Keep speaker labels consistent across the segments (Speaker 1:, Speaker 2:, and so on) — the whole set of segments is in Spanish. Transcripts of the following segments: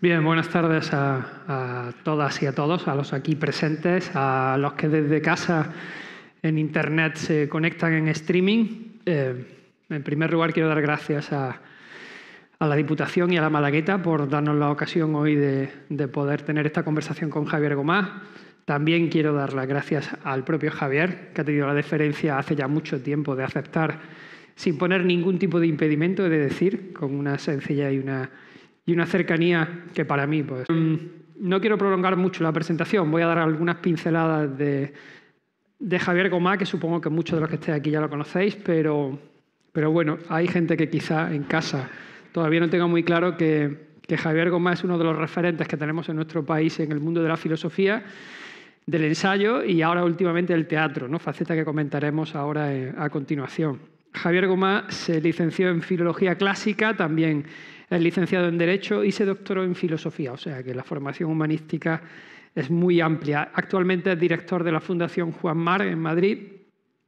Speaker 1: Bien, buenas tardes a, todas y a todos, a los aquí presentes, a los que desde casa en Internet se conectan en streaming. Eh, en primer lugar, quiero dar gracias a, la Diputación y a la Malagueta por darnos la ocasión hoy de, de poder tener esta conversación con Javier Gomá. También quiero dar las gracias al propio Javier, que ha tenido la deferencia hace ya mucho tiempo de aceptar, sin poner ningún tipo de impedimento, de decir, con una sencilla y una y una cercanía que para mí, pues... Mm, no quiero prolongar mucho la presentación, voy a dar algunas pinceladas de, Javier Gomá, que supongo que muchos de los que estéis aquí ya lo conocéis, pero, pero bueno, hay gente que quizá en casa todavía no tenga muy claro que, Javier Gomá es uno de los referentes que tenemos en nuestro país en el mundo de la filosofía, del ensayo y ahora últimamente del teatro, ¿no? faceta que comentaremos ahora eh, a continuación. Javier Gomá se licenció en Filología Clásica, también es licenciado en Derecho y se doctoró en Filosofía, o sea que la formación humanística es muy amplia. Actualmente es director de la Fundación Juan Mar en Madrid.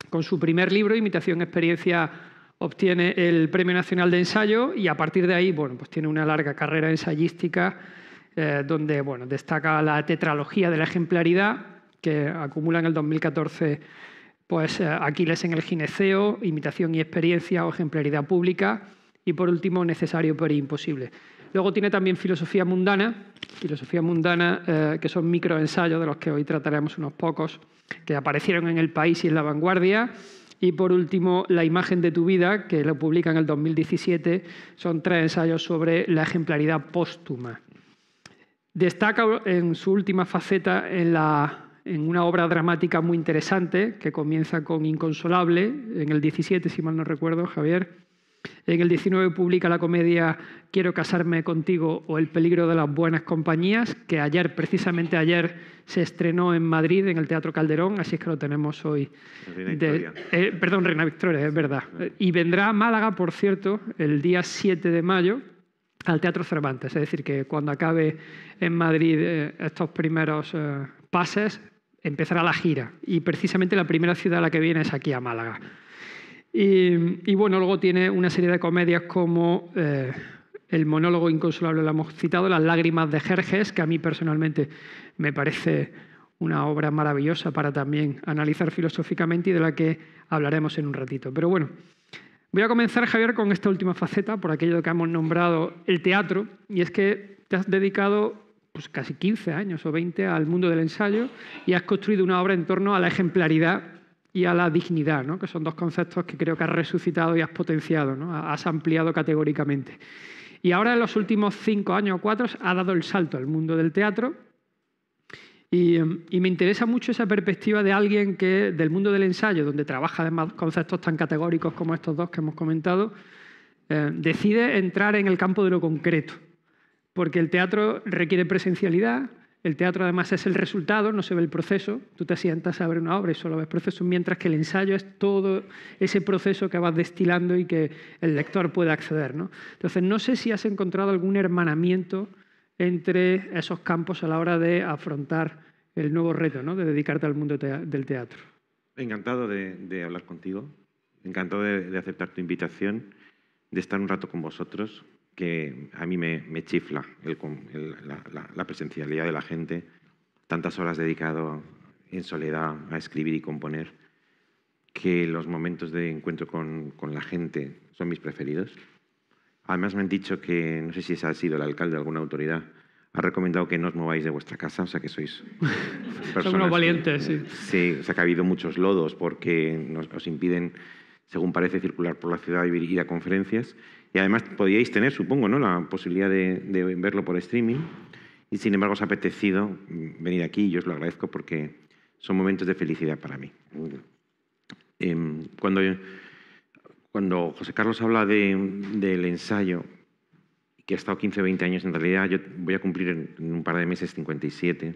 Speaker 1: Con su primer libro, Imitación y Experiencia, obtiene el Premio Nacional de Ensayo y a partir de ahí, bueno, pues tiene una larga carrera ensayística eh, donde, bueno, destaca la tetralogía de la ejemplaridad que acumula en el 2014 pues eh, Aquiles en el Gineceo, Imitación y Experiencia o Ejemplaridad Pública y por último necesario pero imposible. Luego tiene también filosofía mundana, filosofía mundana eh, que son microensayos de los que hoy trataremos unos pocos, que aparecieron en El País y en La Vanguardia. Y por último, La imagen de tu vida, que lo publica en el 2017, son tres ensayos sobre la ejemplaridad póstuma. Destaca en su última faceta en una obra dramática muy interesante, que comienza con Inconsolable, en el 17, si mal no recuerdo, Javier en el 19 publica la comedia Quiero casarme contigo o El peligro de las buenas compañías, que ayer, precisamente ayer, se estrenó en Madrid, en el Teatro Calderón, así es que lo tenemos hoy. Reina eh, perdón, Reina Victoria, es verdad. Y vendrá a Málaga, por cierto, el día 7 de mayo al Teatro Cervantes, es decir, que cuando acabe en Madrid eh, estos primeros eh, pases, empezará la gira. Y precisamente la primera ciudad a la que viene es aquí a Málaga. Y, bueno, luego tiene una serie de comedias como eh, El monólogo inconsolable, lo hemos citado, Las lágrimas de Jerjes, que a mí personalmente me parece una obra maravillosa para también analizar filosóficamente y de la que hablaremos en un ratito. Pero bueno, voy a comenzar, Javier, con esta última faceta, por aquello que hemos nombrado el teatro, y es que te has dedicado pues, casi 15 años o 20 al mundo del ensayo y has construido una obra en torno a la ejemplaridad y a la dignidad, ¿no? que son dos conceptos que creo que has resucitado y has potenciado, ¿no? has ampliado categóricamente. Y ahora en los últimos cinco años o cuatro ha dado el salto al mundo del teatro y, me interesa mucho esa perspectiva de alguien que del mundo del ensayo, donde trabaja además conceptos tan categóricos como estos dos que hemos comentado, eh, decide entrar en el campo de lo concreto, porque el teatro requiere presencialidad, el teatro además es el resultado, no se ve el proceso. Tú te sientas a ver una obra y solo ves proceso, mientras que el ensayo es todo ese proceso que vas destilando y que el lector puede acceder. ¿no? Entonces, no sé si has encontrado algún hermanamiento entre esos campos a la hora de afrontar el nuevo reto, de dedicarte al mundo del teatro.
Speaker 2: Encantado de, hablar contigo, encantado de aceptar tu invitación, de estar un rato con vosotros que a mí me, chifla la, presencialidad de la gente, tantas horas dedicado en soledad a escribir y componer, que los momentos de encuentro con, la gente son mis preferidos. Además me han dicho que, no sé si es ha sido el alcalde o alguna autoridad, ha recomendado que no os mováis de vuestra casa, o sea que sois
Speaker 1: personas... valientes, sí.
Speaker 2: Sí, ha habido muchos lodos porque nos, impiden, según parece, circular por la ciudad y ir a conferencias y además podíais tener, supongo, ¿no? la posibilidad de, verlo por streaming. Y sin embargo os ha apetecido mm, venir aquí y yo os lo agradezco porque son momentos de felicidad para mí. Em, cuando, cuando José Carlos habla del ensayo, que ha estado 15 o 20 años en realidad, yo voy a cumplir en, en un par de meses 57.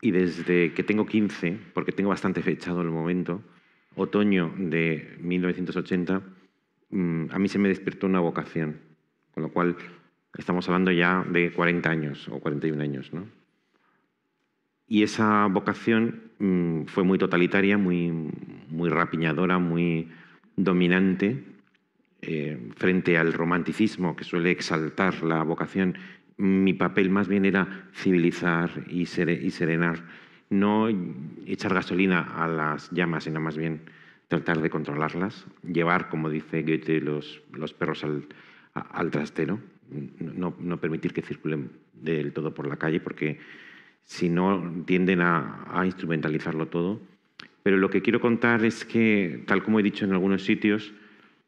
Speaker 2: Y desde que tengo 15, porque tengo bastante fechado el momento, otoño de 1980, Mm, a mí se me despertó una vocación, con lo cual estamos hablando ya de 40 años o 41 años. ¿no? Y esa vocación mm, fue muy totalitaria, muy, muy rapiñadora, muy dominante eh, frente al romanticismo que suele exaltar la vocación. Mi papel más bien era civilizar y serenar, no echar gasolina a las llamas, sino más bien tratar de controlarlas, llevar, como dice Goethe, los, perros al, trastero, no, permitir que circulen del todo por la calle, porque si no tienden a, instrumentalizarlo todo. Pero lo que quiero contar es que, tal como he dicho en algunos sitios,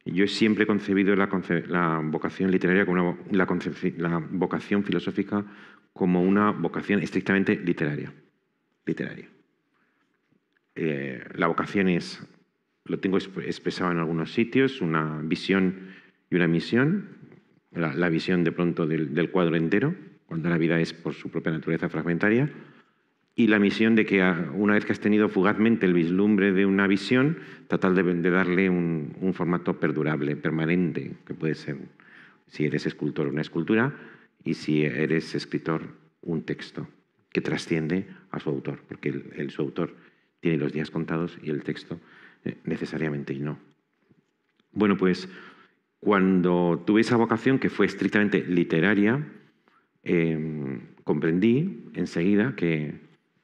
Speaker 2: yo siempre he concebido la, vocación literaria como la, vocación filosófica como una vocación estrictamente literaria. literaria. Eh, la vocación es lo tengo expresado en algunos sitios, una visión y una misión, la, visión de pronto del, cuadro entero, cuando la vida es por su propia naturaleza fragmentaria, y la misión de que una vez que has tenido fugazmente el vislumbre de una visión, tratar de, darle un, formato perdurable, permanente, que puede ser, si eres escultor, una escultura, y si eres escritor, un texto que trasciende a su autor, porque el, su autor tiene los días contados y el texto eh, necesariamente y no. Bueno, pues cuando tuve esa vocación que fue estrictamente literaria, em, comprendí enseguida que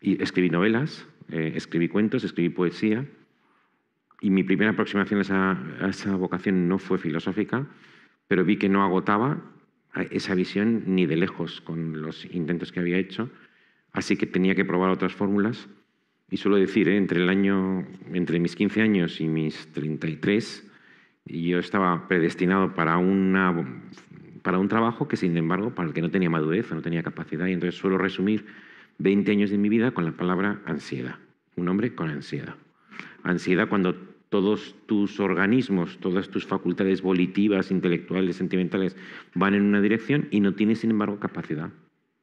Speaker 2: escribí novelas, eh, escribí cuentos, escribí poesía, y mi primera aproximación a esa vocación no fue filosófica, pero vi que no agotaba esa visión ni de lejos con los intentos que había hecho, así que tenía que probar otras fórmulas y suelo decir, ¿eh? entre, mis 15 años y mis 33, yo estaba predestinado para, un trabajo que, sin embargo, para el que no tenía madurez no tenía capacidad. Y entonces suelo resumir 20 años de mi vida con la palabra ansiedad. Un hombre con ansiedad. Ansiedad cuando todos tus organismos, todas tus facultades volitivas, intelectuales, sentimentales van en una dirección y no tienes, sin embargo, capacidad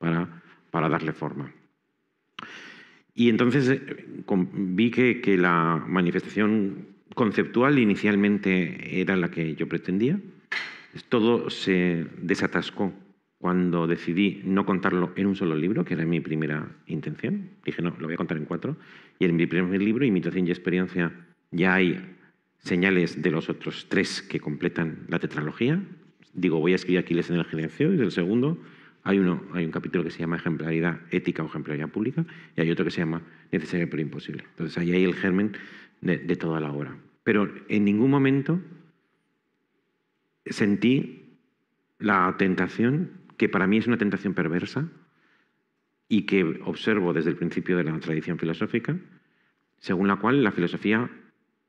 Speaker 2: para darle forma. Y entonces eh, vi que, la manifestación conceptual inicialmente era la que yo pretendía. Todo se desatascó cuando decidí no contarlo en un solo libro, que era mi primera intención. Dije, no, lo voy a contar en cuatro. Y en mi primer libro, Imitación y Experiencia, ya hay señales de los otros tres que completan la tetralogía. Digo, voy a escribir Aquiles en el Gerencio, y del segundo, hay, un capítulo que se llama ejemplaridad ética o ejemplaridad pública y hay otro que se llama necesario pero imposible. Entonces ahí hay el germen de, de toda la obra. Pero en ningún momento sentí la tentación, que para mí es una tentación perversa y que observo desde el principio de la tradición filosófica, según la cual la filosofía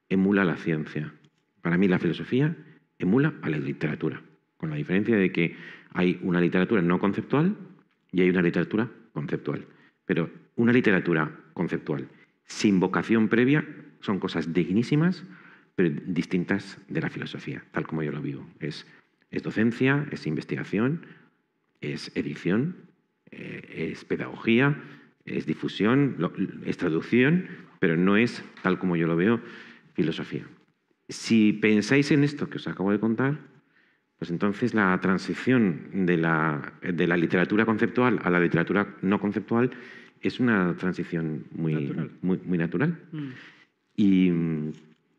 Speaker 2: emula la ciencia. Para mí la filosofía emula a la literatura con la diferencia de que hay una literatura no conceptual y hay una literatura conceptual. Pero una literatura conceptual sin vocación previa son cosas dignísimas, pero distintas de la filosofía, tal como yo lo vivo. Es, docencia, es investigación, es edición, eh, es pedagogía, es difusión, es traducción, pero no es, tal como yo lo veo, filosofía. Si pensáis en esto que os acabo de contar, pues entonces la transición de la, literatura conceptual a la literatura no conceptual es una transición muy natural. Muy, mm. Y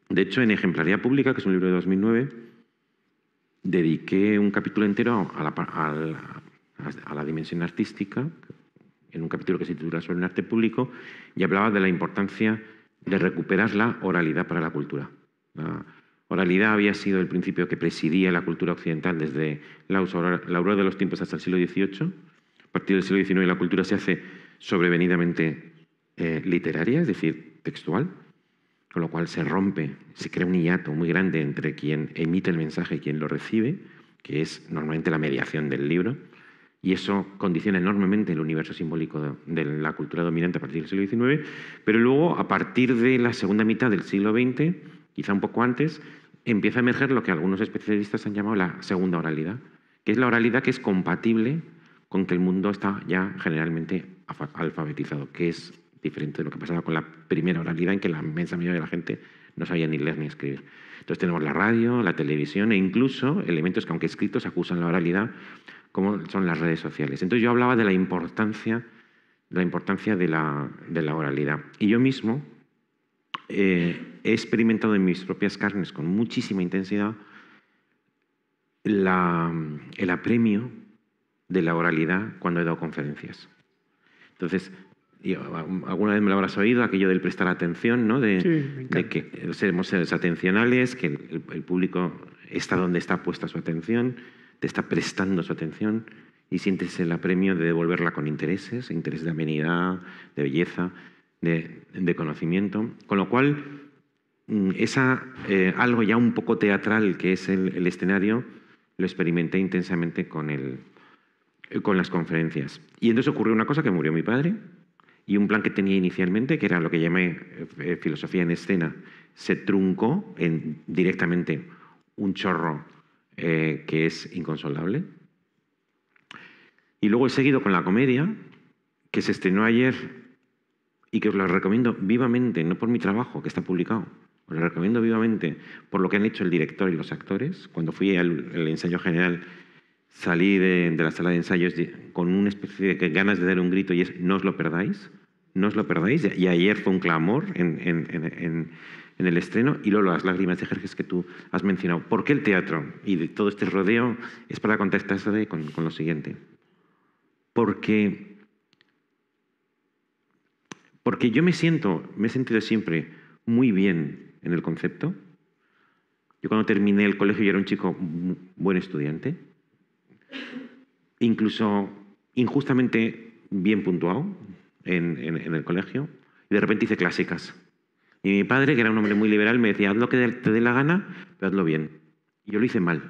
Speaker 2: de hecho en Ejemplaría Pública, que es un libro de 2009, dediqué un capítulo entero a la, dimensión artística, en un capítulo que se titula sobre el arte público, y hablaba de la importancia de recuperar la oralidad para la cultura oralidad había sido el principio que presidía la cultura occidental desde la aurora de los tiempos hasta el siglo XVIII. A partir del siglo XIX la cultura se hace sobrevenidamente eh, literaria, es decir, textual, con lo cual se rompe, se crea un hiato muy grande entre quien emite el mensaje y quien lo recibe, que es normalmente la mediación del libro, y eso condiciona enormemente el universo simbólico de la cultura dominante a partir del siglo XIX, pero luego a partir de la segunda mitad del siglo XX quizá un poco antes, empieza a emerger lo que algunos especialistas han llamado la segunda oralidad, que es la oralidad que es compatible con que el mundo está ya generalmente alfabetizado, que es diferente de lo que pasaba con la primera oralidad en que la inmensa mayoría de la gente no sabía ni leer ni escribir. Entonces tenemos la radio, la televisión e incluso elementos que aunque escritos acusan la oralidad, como son las redes sociales. Entonces yo hablaba de la importancia de la, importancia de la oralidad. Y yo mismo, eh, he experimentado en mis propias carnes con muchísima intensidad el apremio de la oralidad cuando he dado conferencias. Entonces, ah, um, alguna vez me lo habrás oído, aquello del prestar atención, ¿no? de, que seremos seres atencionales, que el, el, público está donde está puesta su atención, te está prestando su atención y sientes el apremio de devolverla con intereses, interés de amenidad, de belleza de, conocimiento, con lo cual mm, esa, eh, algo ya un poco teatral que es el, escenario, lo experimenté intensamente con, el, eh, con las conferencias. Y entonces ocurrió una cosa que murió mi padre y un plan que tenía inicialmente, que era lo que llamé eh, filosofía en escena, se truncó en directamente un chorro que es inconsolable. Y luego he seguido con la comedia, que se estrenó ayer y que os lo recomiendo vivamente, no por mi trabajo que está publicado, os lo recomiendo vivamente por lo que han hecho el director y los actores. Cuando fui al, ensayo general, salí de, la sala de ensayos con una especie de ganas de dar un grito y es no os lo perdáis, no os lo perdáis. Y ayer fue un clamor en, el estreno y luego las lágrimas de Jerjes que tú has mencionado. ¿Por qué el teatro y de todo este rodeo es para contestarse con, con lo siguiente? Porque porque yo me siento, me he sentido siempre muy bien en el concepto. Yo cuando terminé el colegio yo era un chico buen estudiante, incluso injustamente bien puntuado en, el colegio, y de repente hice clásicas. Y mi padre, que era un hombre muy liberal, me decía, haz lo que te dé la gana, pero hazlo bien. Y yo lo hice mal.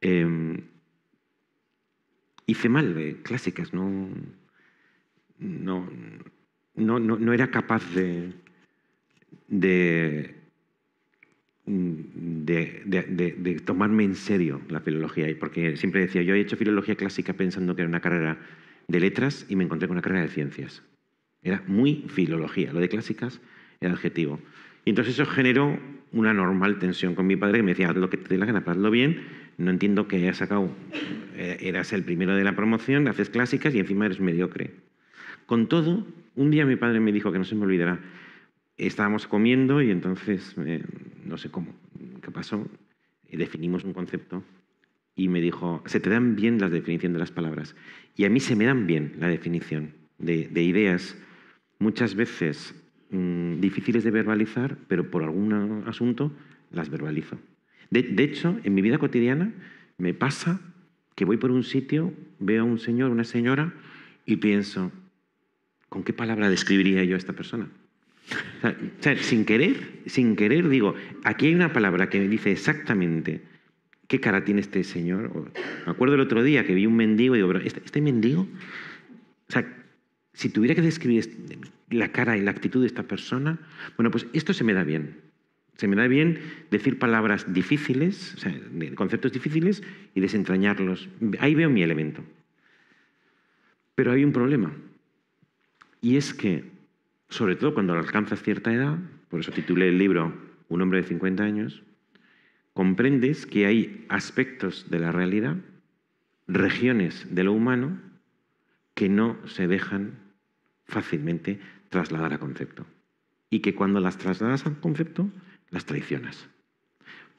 Speaker 2: Em, hice mal, eh, clásicas, no no, no, no, era capaz de, de de, tomarme en serio la filología, porque siempre decía, yo he hecho filología clásica pensando que era una carrera de letras y me encontré con una carrera de ciencias. Era muy filología, lo de clásicas era adjetivo. Y entonces eso generó una normal tensión con mi padre que me decía, haz lo que te dé la gana, hazlo bien, no entiendo que hayas sacado, eh, eras el primero de la promoción, haces clásicas y encima eres mediocre. Con todo, un día mi padre me dijo que no se me olvidará. Estábamos comiendo y entonces, eh, no sé cómo, qué pasó, definimos un concepto y me dijo, se te dan bien las definiciones de las palabras. Y a mí se me dan bien la definición de, ideas muchas veces mm, difíciles de verbalizar, pero por algún asunto las verbalizo. de, hecho, en mi vida cotidiana me pasa que voy por un sitio, veo a un señor, una señora, y pienso, ¿con qué palabra describiría yo a esta persona? sin querer, sin querer digo, aquí hay una palabra que me dice exactamente qué cara tiene este señor. me acuerdo el otro día que vi un mendigo y digo, ¿este, este mendigo? O sea, si tuviera que describir la cara y la actitud de esta persona, bueno, pues esto se me da bien. Se me da bien decir palabras difíciles, o sea, conceptos difíciles y desentrañarlos. Ahí veo mi elemento. Pero hay un problema. Y es que, sobre todo cuando alcanzas cierta edad, por eso titulé el libro Un hombre de 50 años, comprendes que hay aspectos de la realidad, regiones de lo humano, que no se dejan fácilmente trasladar a concepto. Y que cuando las trasladas a concepto, las traicionas.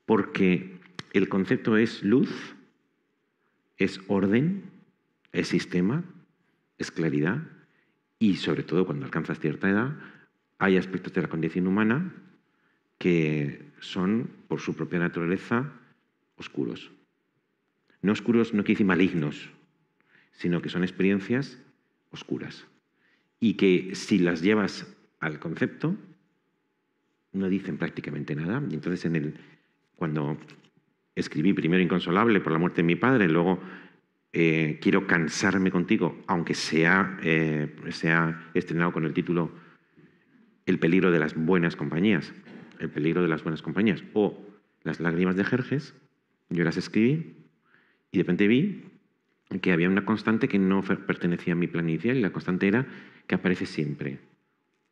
Speaker 2: Porque el concepto es luz, es orden, es sistema, es claridad, y sobre todo cuando alcanzas cierta edad, hay aspectos de la condición humana que son, por su propia naturaleza, oscuros. No oscuros, no que decir malignos, sino que son experiencias oscuras. Y que si las llevas al concepto, no dicen prácticamente nada. entonces en el, cuando escribí primero Inconsolable por la muerte de mi padre, luego eh, quiero cansarme contigo, aunque sea, ha eh, estrenado con el título El peligro de las buenas compañías, El peligro de las buenas compañías, o Las lágrimas de Jerjes, yo las escribí y de repente vi que había una constante que no pertenecía a mi plan inicial y la constante era que aparece siempre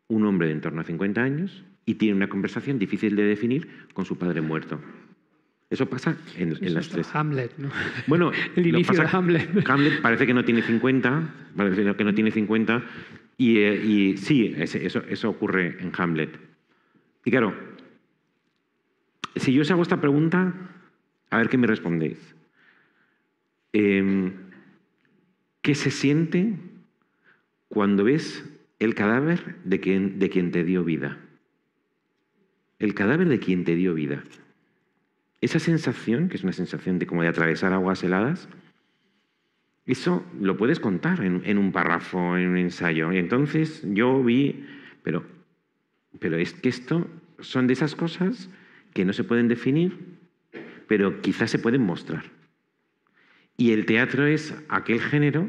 Speaker 2: un hombre de en torno a 50 años y tiene una conversación difícil de definir con su padre muerto. Eso pasa en, las tres. Hamlet, ¿no? Bueno, el inicio de Hamlet. Hamlet parece que no tiene 50, parece que no tiene 50, eh, y, sí, eso, ocurre en Hamlet. Y claro, si yo os hago esta pregunta, a ver qué me respondéis. Em, ¿Qué se siente cuando ves el cadáver de de quien te dio vida? El cadáver de quien te dio vida. Esa sensación, que es una sensación de como de atravesar aguas heladas, eso lo puedes contar en, un párrafo, en un ensayo. Y entonces yo vi, pero, pero es que esto son de esas cosas que no se pueden definir, pero quizás se pueden mostrar. Y el teatro es aquel género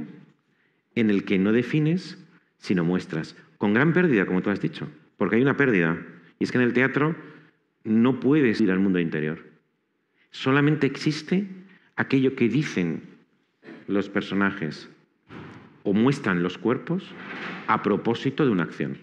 Speaker 2: en el que no defines, sino muestras, con gran pérdida, como tú has dicho, porque hay una pérdida. Y es que en el teatro no puedes ir al mundo interior. Solamente existe aquello que dicen los personajes o muestran los cuerpos a propósito de una acción.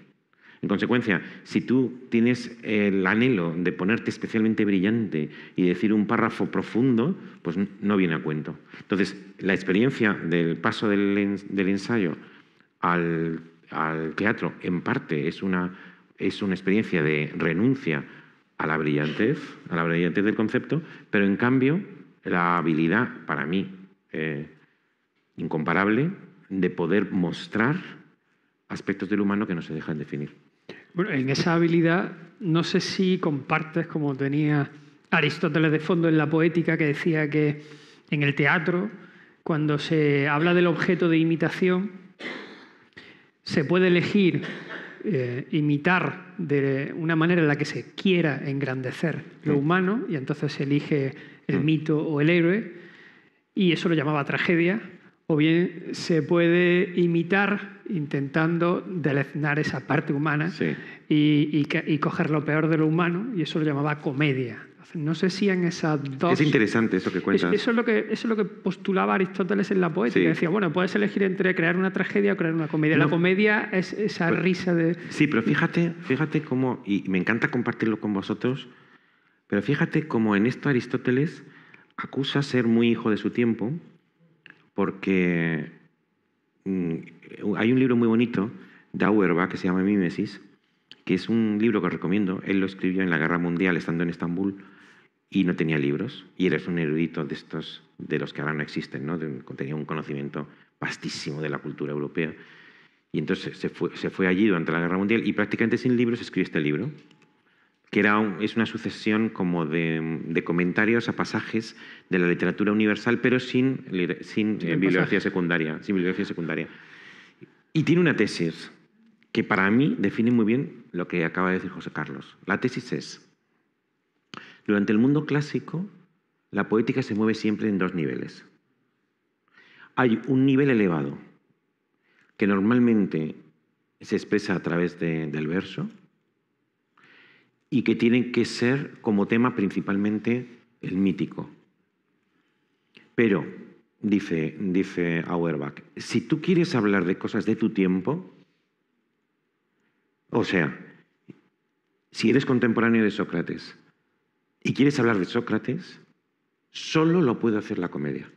Speaker 2: En consecuencia, si tú tienes el anhelo de ponerte especialmente brillante y decir un párrafo profundo, pues no viene a cuento. Entonces, la experiencia del paso del, ensayo al, teatro, en parte, una, es una experiencia de renuncia a la brillantez, del concepto, pero en cambio la habilidad, para mí, eh, incomparable, de poder mostrar aspectos del humano que no se dejan definir.
Speaker 1: Bueno, en esa habilidad, no sé si compartes, como tenía Aristóteles de fondo en la poética, que decía que en el teatro, cuando se habla del objeto de imitación, se puede elegir eh, imitar de una manera en la que se quiera engrandecer lo mm. humano y entonces se elige el mm. mito o el héroe y eso lo llamaba tragedia, o bien se puede imitar intentando deleznar esa parte humana y, coger lo peor de lo humano y eso lo llamaba comedia. No sé si en esas dos... Es interesante
Speaker 2: eso que cuentas. Eso es
Speaker 1: lo que, eso es lo que postulaba Aristóteles en la poética. Decía, bueno, puedes elegir entre crear una tragedia o crear una comedia. La comedia es esa pues risa de...
Speaker 2: Sí, pero fíjate, fíjate cómo, y me encanta compartirlo con vosotros, pero fíjate cómo en esto Aristóteles acusa ser muy hijo de su tiempo, porque mm, hay un libro muy bonito de que se llama Mimesis, que es un libro que recomiendo. Él lo escribió en la Guerra Mundial, estando en Estambul y no tenía libros y eres un erudito de estos de los que ahora no existen, ¿no? tenía un conocimiento vastísimo de la cultura europea. Y entonces se fue, se fue, allí durante la Guerra Mundial y prácticamente sin libros escribió este libro, que era es una sucesión como de, comentarios a pasajes de la literatura universal, pero sin, sin, eh, bibliografía, secundaria, sin bibliografía secundaria. Y tiene una tesis que para mí define muy bien lo que acaba de decir José Carlos. La tesis es, durante el mundo clásico, la poética se mueve siempre en dos niveles. Hay un nivel elevado, que normalmente se expresa a través del verso, y que tiene que ser como tema principalmente el mítico. Pero, dice Auerbach, si tú quieres hablar de cosas de tu tiempo, o sea, si eres contemporáneo de Sócrates, y quieres hablar de Sócrates, solo lo puede hacer la comedia.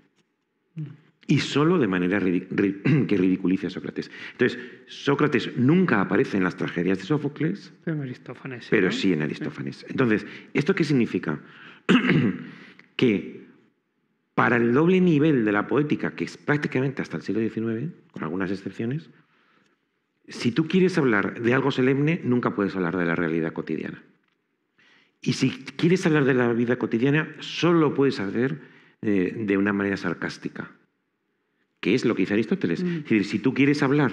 Speaker 2: Y solo de manera que ridiculice a Sócrates. Entonces, Sócrates nunca aparece en las tragedias de Sófocles. Pero sí en Aristófanes. Entonces, ¿esto qué significa? que para el doble nivel de la poética, que es prácticamente hasta el siglo XIX, con algunas excepciones, si tú quieres hablar de algo solemne, nunca puedes hablar de la realidad cotidiana. Y si quieres hablar de la vida cotidiana, solo lo puedes hacer eh, de una manera sarcástica, que es lo que dice Aristóteles. Mm. si tú quieres hablar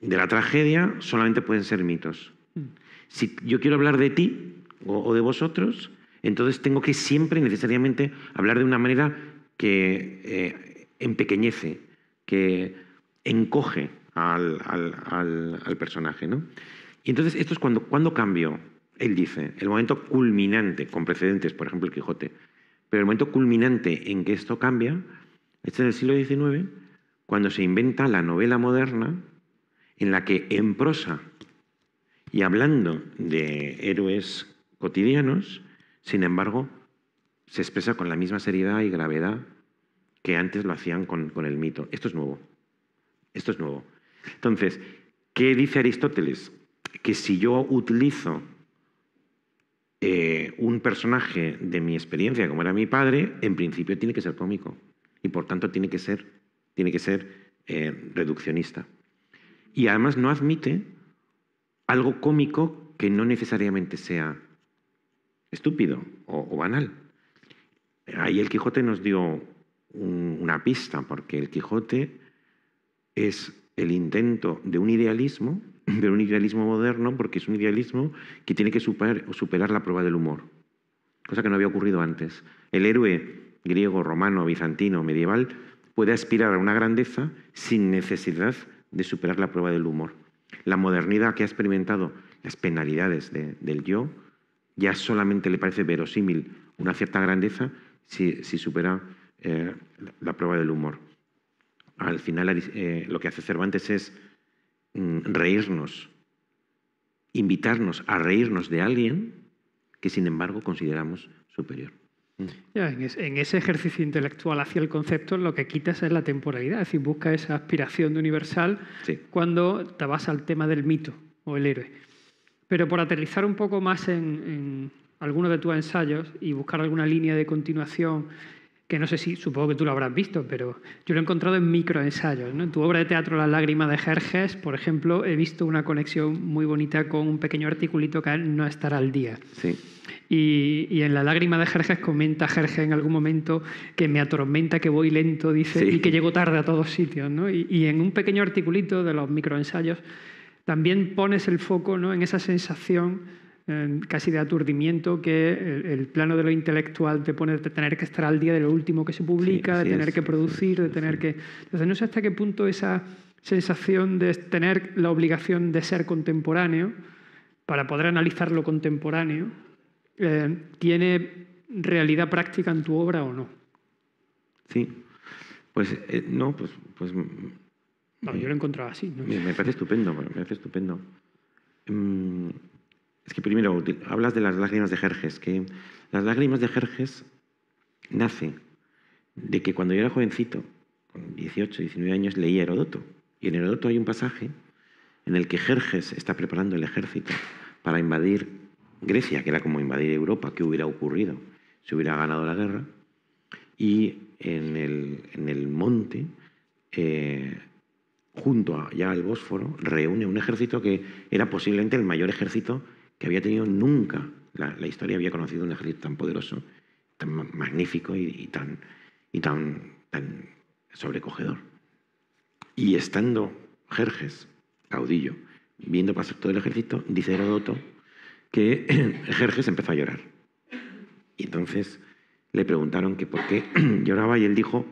Speaker 2: de la tragedia, solamente pueden ser mitos. Mm. Si yo quiero hablar de ti o, de vosotros, entonces tengo que siempre necesariamente hablar de una manera que eh, empequeñece, que encoge al, personaje. Y entonces esto es cuando, cuando él dice, el momento culminante, con precedentes, por ejemplo, el Quijote, pero el momento culminante en que esto cambia es en el siglo XIX, cuando se inventa la novela moderna, en la que en prosa y hablando de héroes cotidianos, sin embargo, se expresa con la misma seriedad y gravedad que antes lo hacían con, con el mito. Esto es nuevo. Esto es nuevo. Entonces, ¿qué dice Aristóteles? Que si yo utilizo eh, un personaje de mi experiencia, como era mi padre, en principio tiene que ser cómico y por tanto tiene que ser, tiene que ser eh, reduccionista. Y además no admite algo cómico que no necesariamente sea estúpido o, banal. Ahí el Quijote nos dio una pista, porque el Quijote es el intento de un idealismo de un idealismo moderno porque es un idealismo que tiene que superar, superar la prueba del humor, cosa que no había ocurrido antes. El héroe griego, romano, bizantino, medieval puede aspirar a una grandeza sin necesidad de superar la prueba del humor. La modernidad que ha experimentado las penalidades del yo ya solamente le parece verosímil una cierta grandeza si, supera eh, la prueba del humor. Al final eh, lo que hace Cervantes es Mm, reírnos, invitarnos a reírnos de alguien que sin embargo consideramos superior.
Speaker 1: Mm. En ese ejercicio intelectual hacia el concepto lo que quitas es la temporalidad, es decir, busca esa aspiración de universal cuando te vas al tema del mito o el héroe. Pero por aterrizar un poco más en, en alguno de tus ensayos y buscar alguna línea de continuación que no sé si, supongo que tú lo habrás visto, pero yo lo he encontrado en microensayos. ¿no? En tu obra de teatro La lágrima de Jerjes, por ejemplo, he visto una conexión muy bonita con un pequeño articulito que no estará al día. Sí. Y, y, en La lágrima de Jerjes comenta Jerjes en algún momento que me atormenta que voy lento, dice, y que llego tarde a todos sitios. ¿no? Y, y, en un pequeño articulito de los microensayos también pones el foco ¿no? en esa sensación Em, casi de aturdimiento que el, plano de lo intelectual te pone de tener que estar al día de lo último que se publica, de tener que producir, de tener que... Entonces no sé hasta qué punto esa sensación de tener la obligación de ser contemporáneo para poder analizar lo contemporáneo eh, tiene realidad práctica en tu obra o no.
Speaker 2: Sí, pues eh, no, pues... pues mm,
Speaker 1: yo lo he encontrado así. Me,
Speaker 2: parece estupendo, me parece estupendo. Mm, es que primero hablas de las lágrimas de Jerjes, que las lágrimas de Jerjes nacen de que cuando yo era jovencito, con 18, 19 años, leía Herodoto. Y en Herodoto hay un pasaje en el que Jerjes está preparando el ejército para invadir Grecia, que era como invadir Europa, ¿qué hubiera ocurrido si hubiera ganado la guerra? Y en el, monte, eh, junto ya al Bósforo, reúne un ejército que era posiblemente el mayor ejército que había tenido nunca, la, historia había conocido un ejército tan poderoso, tan magnífico y, tan, sobrecogedor. Y estando Jerjes, caudillo, viendo pasar todo el ejército, dice Herodoto que Jerjes empezó a llorar. Y entonces le preguntaron que por qué lloraba y él dijo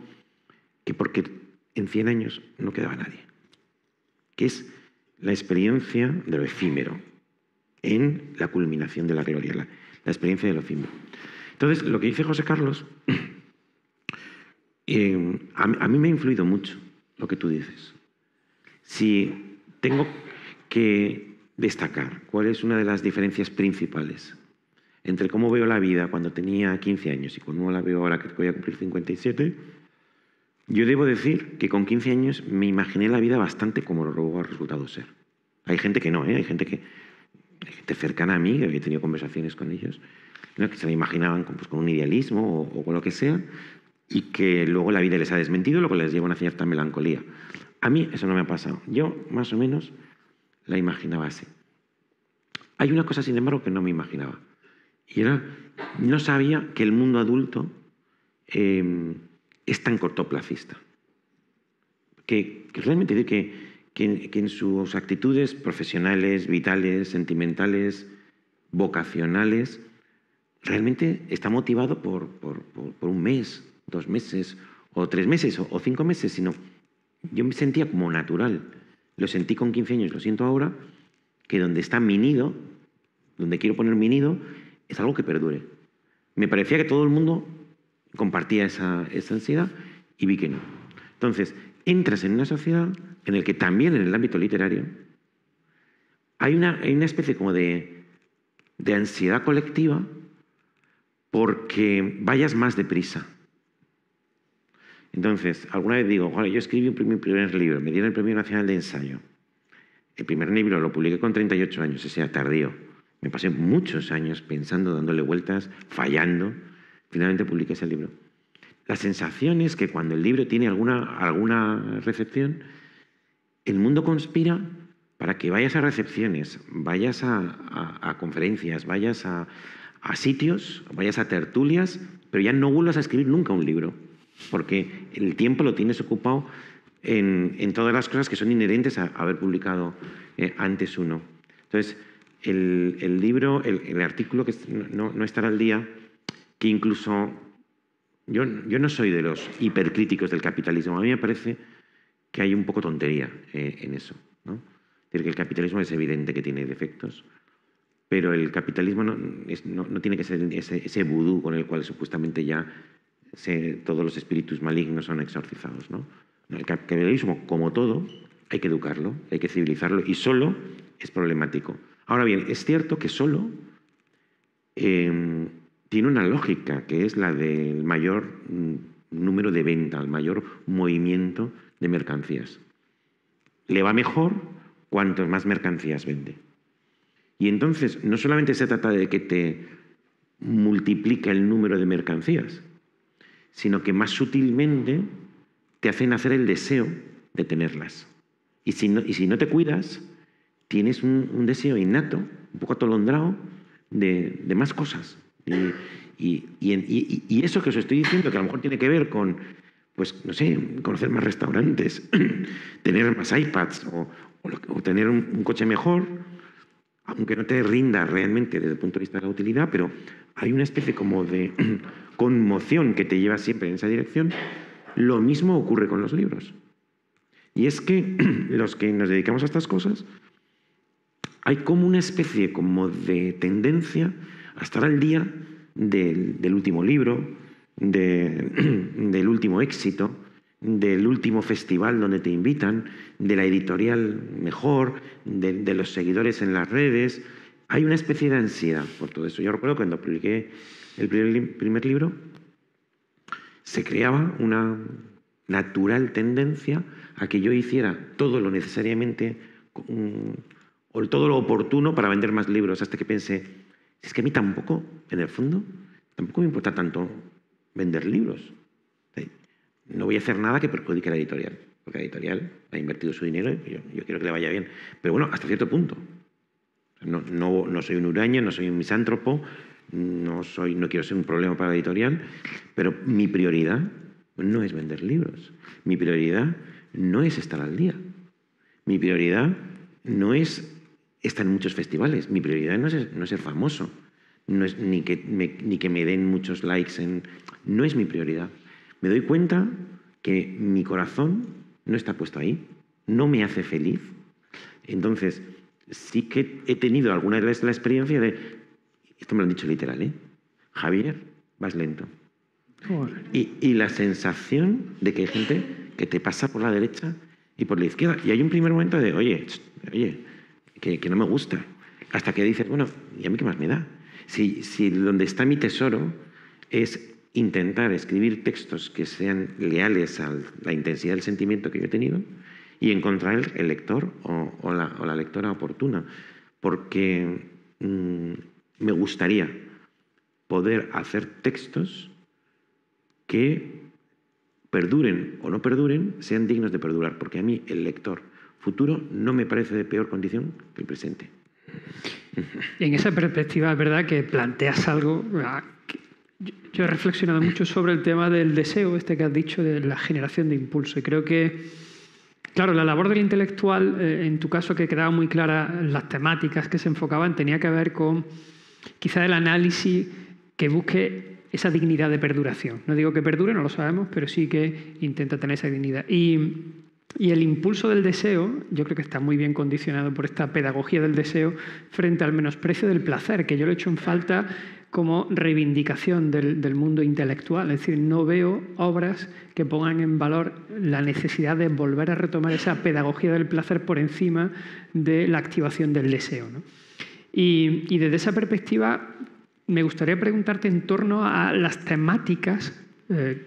Speaker 2: que porque en 100 años no quedaba nadie. Que es la experiencia de lo efímero, en la culminación de la gloria, la, experiencia de lo Entonces, lo que dice José Carlos, eh, a, mí me ha influido mucho lo que tú dices. Si tengo que destacar cuál es una de las diferencias principales entre cómo veo la vida cuando tenía 15 años y cómo la veo ahora que voy a cumplir 57, yo debo decir que con 15 años me imaginé la vida bastante como lo ha resultado ser. Hay gente que no, ¿eh? hay gente que gente cercana a mí, que había tenido conversaciones con ellos, que se la imaginaban con, pues, un idealismo o, con lo que sea, y que luego la vida les ha desmentido, lo que les lleva a una cierta melancolía. A mí eso no me ha pasado. Yo, más o menos, la imaginaba así. Hay una cosa, sin embargo, que no me imaginaba. Y era, no sabía que el mundo adulto eh, es tan cortoplacista. Que, que realmente decir que que, en sus actitudes profesionales, vitales, sentimentales, vocacionales, realmente está motivado por, un mes, dos meses, o tres meses, o, cinco meses, sino yo me sentía como natural. Lo sentí con 15 años, lo siento ahora, que donde está mi nido, donde quiero poner mi nido, es algo que perdure. Me parecía que todo el mundo compartía esa ansiedad y vi que no. Entonces, entras en una sociedad en el que también en el ámbito literario hay una, especie como de, ansiedad colectiva porque vayas más deprisa. Entonces, alguna vez digo, yo escribí mi primer libro, me dieron el Premio Nacional de Ensayo. El primer libro lo publiqué con 38 años, ese era tardío. Me pasé muchos años pensando, dándole vueltas, fallando. Finalmente publiqué ese libro. La sensación es que cuando el libro tiene alguna, alguna recepción, el mundo conspira para que vayas a recepciones, vayas a, conferencias, vayas a, sitios, vayas a tertulias, pero ya no vuelvas a escribir nunca un libro, porque el tiempo lo tienes ocupado en, todas las cosas que son inherentes a haber publicado eh, antes uno. Entonces, el, libro, el, artículo que no, estará al día, que incluso yo no soy de los hipercríticos del capitalismo, a mí me parece que hay un poco tontería eh, en eso. ¿no? Es decir, que el capitalismo es evidente que tiene defectos, pero el capitalismo no, tiene que ser ese, ese, vudú con el cual supuestamente ya todos los espíritus malignos son exorcizados. ¿no? El capitalismo, como todo, hay que educarlo, hay que civilizarlo y solo es problemático. Ahora bien, es cierto que solo em, tiene una lógica que es la del mayor mm, número de venta, el mayor movimiento de mercancías. Le va mejor cuanto más mercancías vende. Y entonces no solamente se trata de que te multiplica el número de mercancías, sino que más sutilmente te hacen hacer el deseo de tenerlas. Y si no, te cuidas, tienes un, deseo innato, un poco atolondrado, de, más cosas. y, eso que os estoy diciendo, que a lo mejor tiene que ver con pues, no sé, conocer más restaurantes, tener más iPads o, tener un, coche mejor, aunque no te rinda realmente desde el punto de vista de la utilidad, pero hay una especie como de conmoción que te lleva siempre en esa dirección. Lo mismo ocurre con los libros. Y es que los que nos dedicamos a estas cosas, hay como una especie como de tendencia a estar al día del último libro, del último éxito, del último festival donde te invitan, de la editorial mejor, de, los seguidores en las redes. Hay una especie de ansiedad por todo eso. Yo recuerdo que cuando publiqué el primer, primer libro, se creaba una natural tendencia a que yo hiciera todo lo necesariamente mm, o todo lo oportuno para vender más libros, hasta que pensé, es que a mí tampoco, en el fondo, tampoco me importa tanto vender libros. No voy a hacer nada que perjudique a la editorial, porque la editorial ha invertido su dinero y yo, quiero que le vaya bien. Pero bueno, hasta cierto punto. No, soy un huraño, no soy un misántropo, no, soy, no quiero ser un problema para la editorial, pero mi prioridad no es vender libros. Mi prioridad no es estar al día. Mi prioridad no es estar en muchos festivales. Mi prioridad no es, no es ser famoso ni, que me, den muchos likes, no es mi prioridad. Me doy cuenta que mi corazón no está puesto ahí, no me hace feliz. Entonces, sí que he tenido alguna vez la experiencia de, esto me lo han dicho literal, ¿eh? Javier, vas lento. Y, la sensación de que hay gente que te pasa por la derecha y por la izquierda. Y hay un primer momento de, oye, oye, que, que no me gusta. Hasta que dices, bueno, ¿y a mí qué más me da? Si, donde está mi tesoro es intentar escribir textos que sean leales a la intensidad del sentimiento que yo he tenido y encontrar el, lector o, la, lectora oportuna. Porque mm, me gustaría poder hacer textos que perduren o no perduren, sean dignos de perdurar, porque a mí el lector futuro no me parece de peor condición que el presente
Speaker 1: en esa perspectiva es verdad que planteas algo. Ah, yo he reflexionado mucho sobre el tema del deseo, este que has dicho, de la generación de impulso. Y creo que, claro, la labor del intelectual, eh, en tu caso, que quedaba muy clara las temáticas que se enfocaban, tenía que ver con quizá el análisis que busque esa dignidad de perduración. No digo que perdure, no lo sabemos, pero sí que intenta tener esa dignidad. Y y el impulso del deseo, yo creo que está muy bien condicionado por esta pedagogía del deseo frente al menosprecio del placer, que yo lo he hecho en falta como reivindicación del, mundo intelectual. Es decir, no veo obras que pongan en valor la necesidad de volver a retomar esa pedagogía del placer por encima de la activación del deseo. Y, desde esa perspectiva, me gustaría preguntarte en torno a las temáticas eh,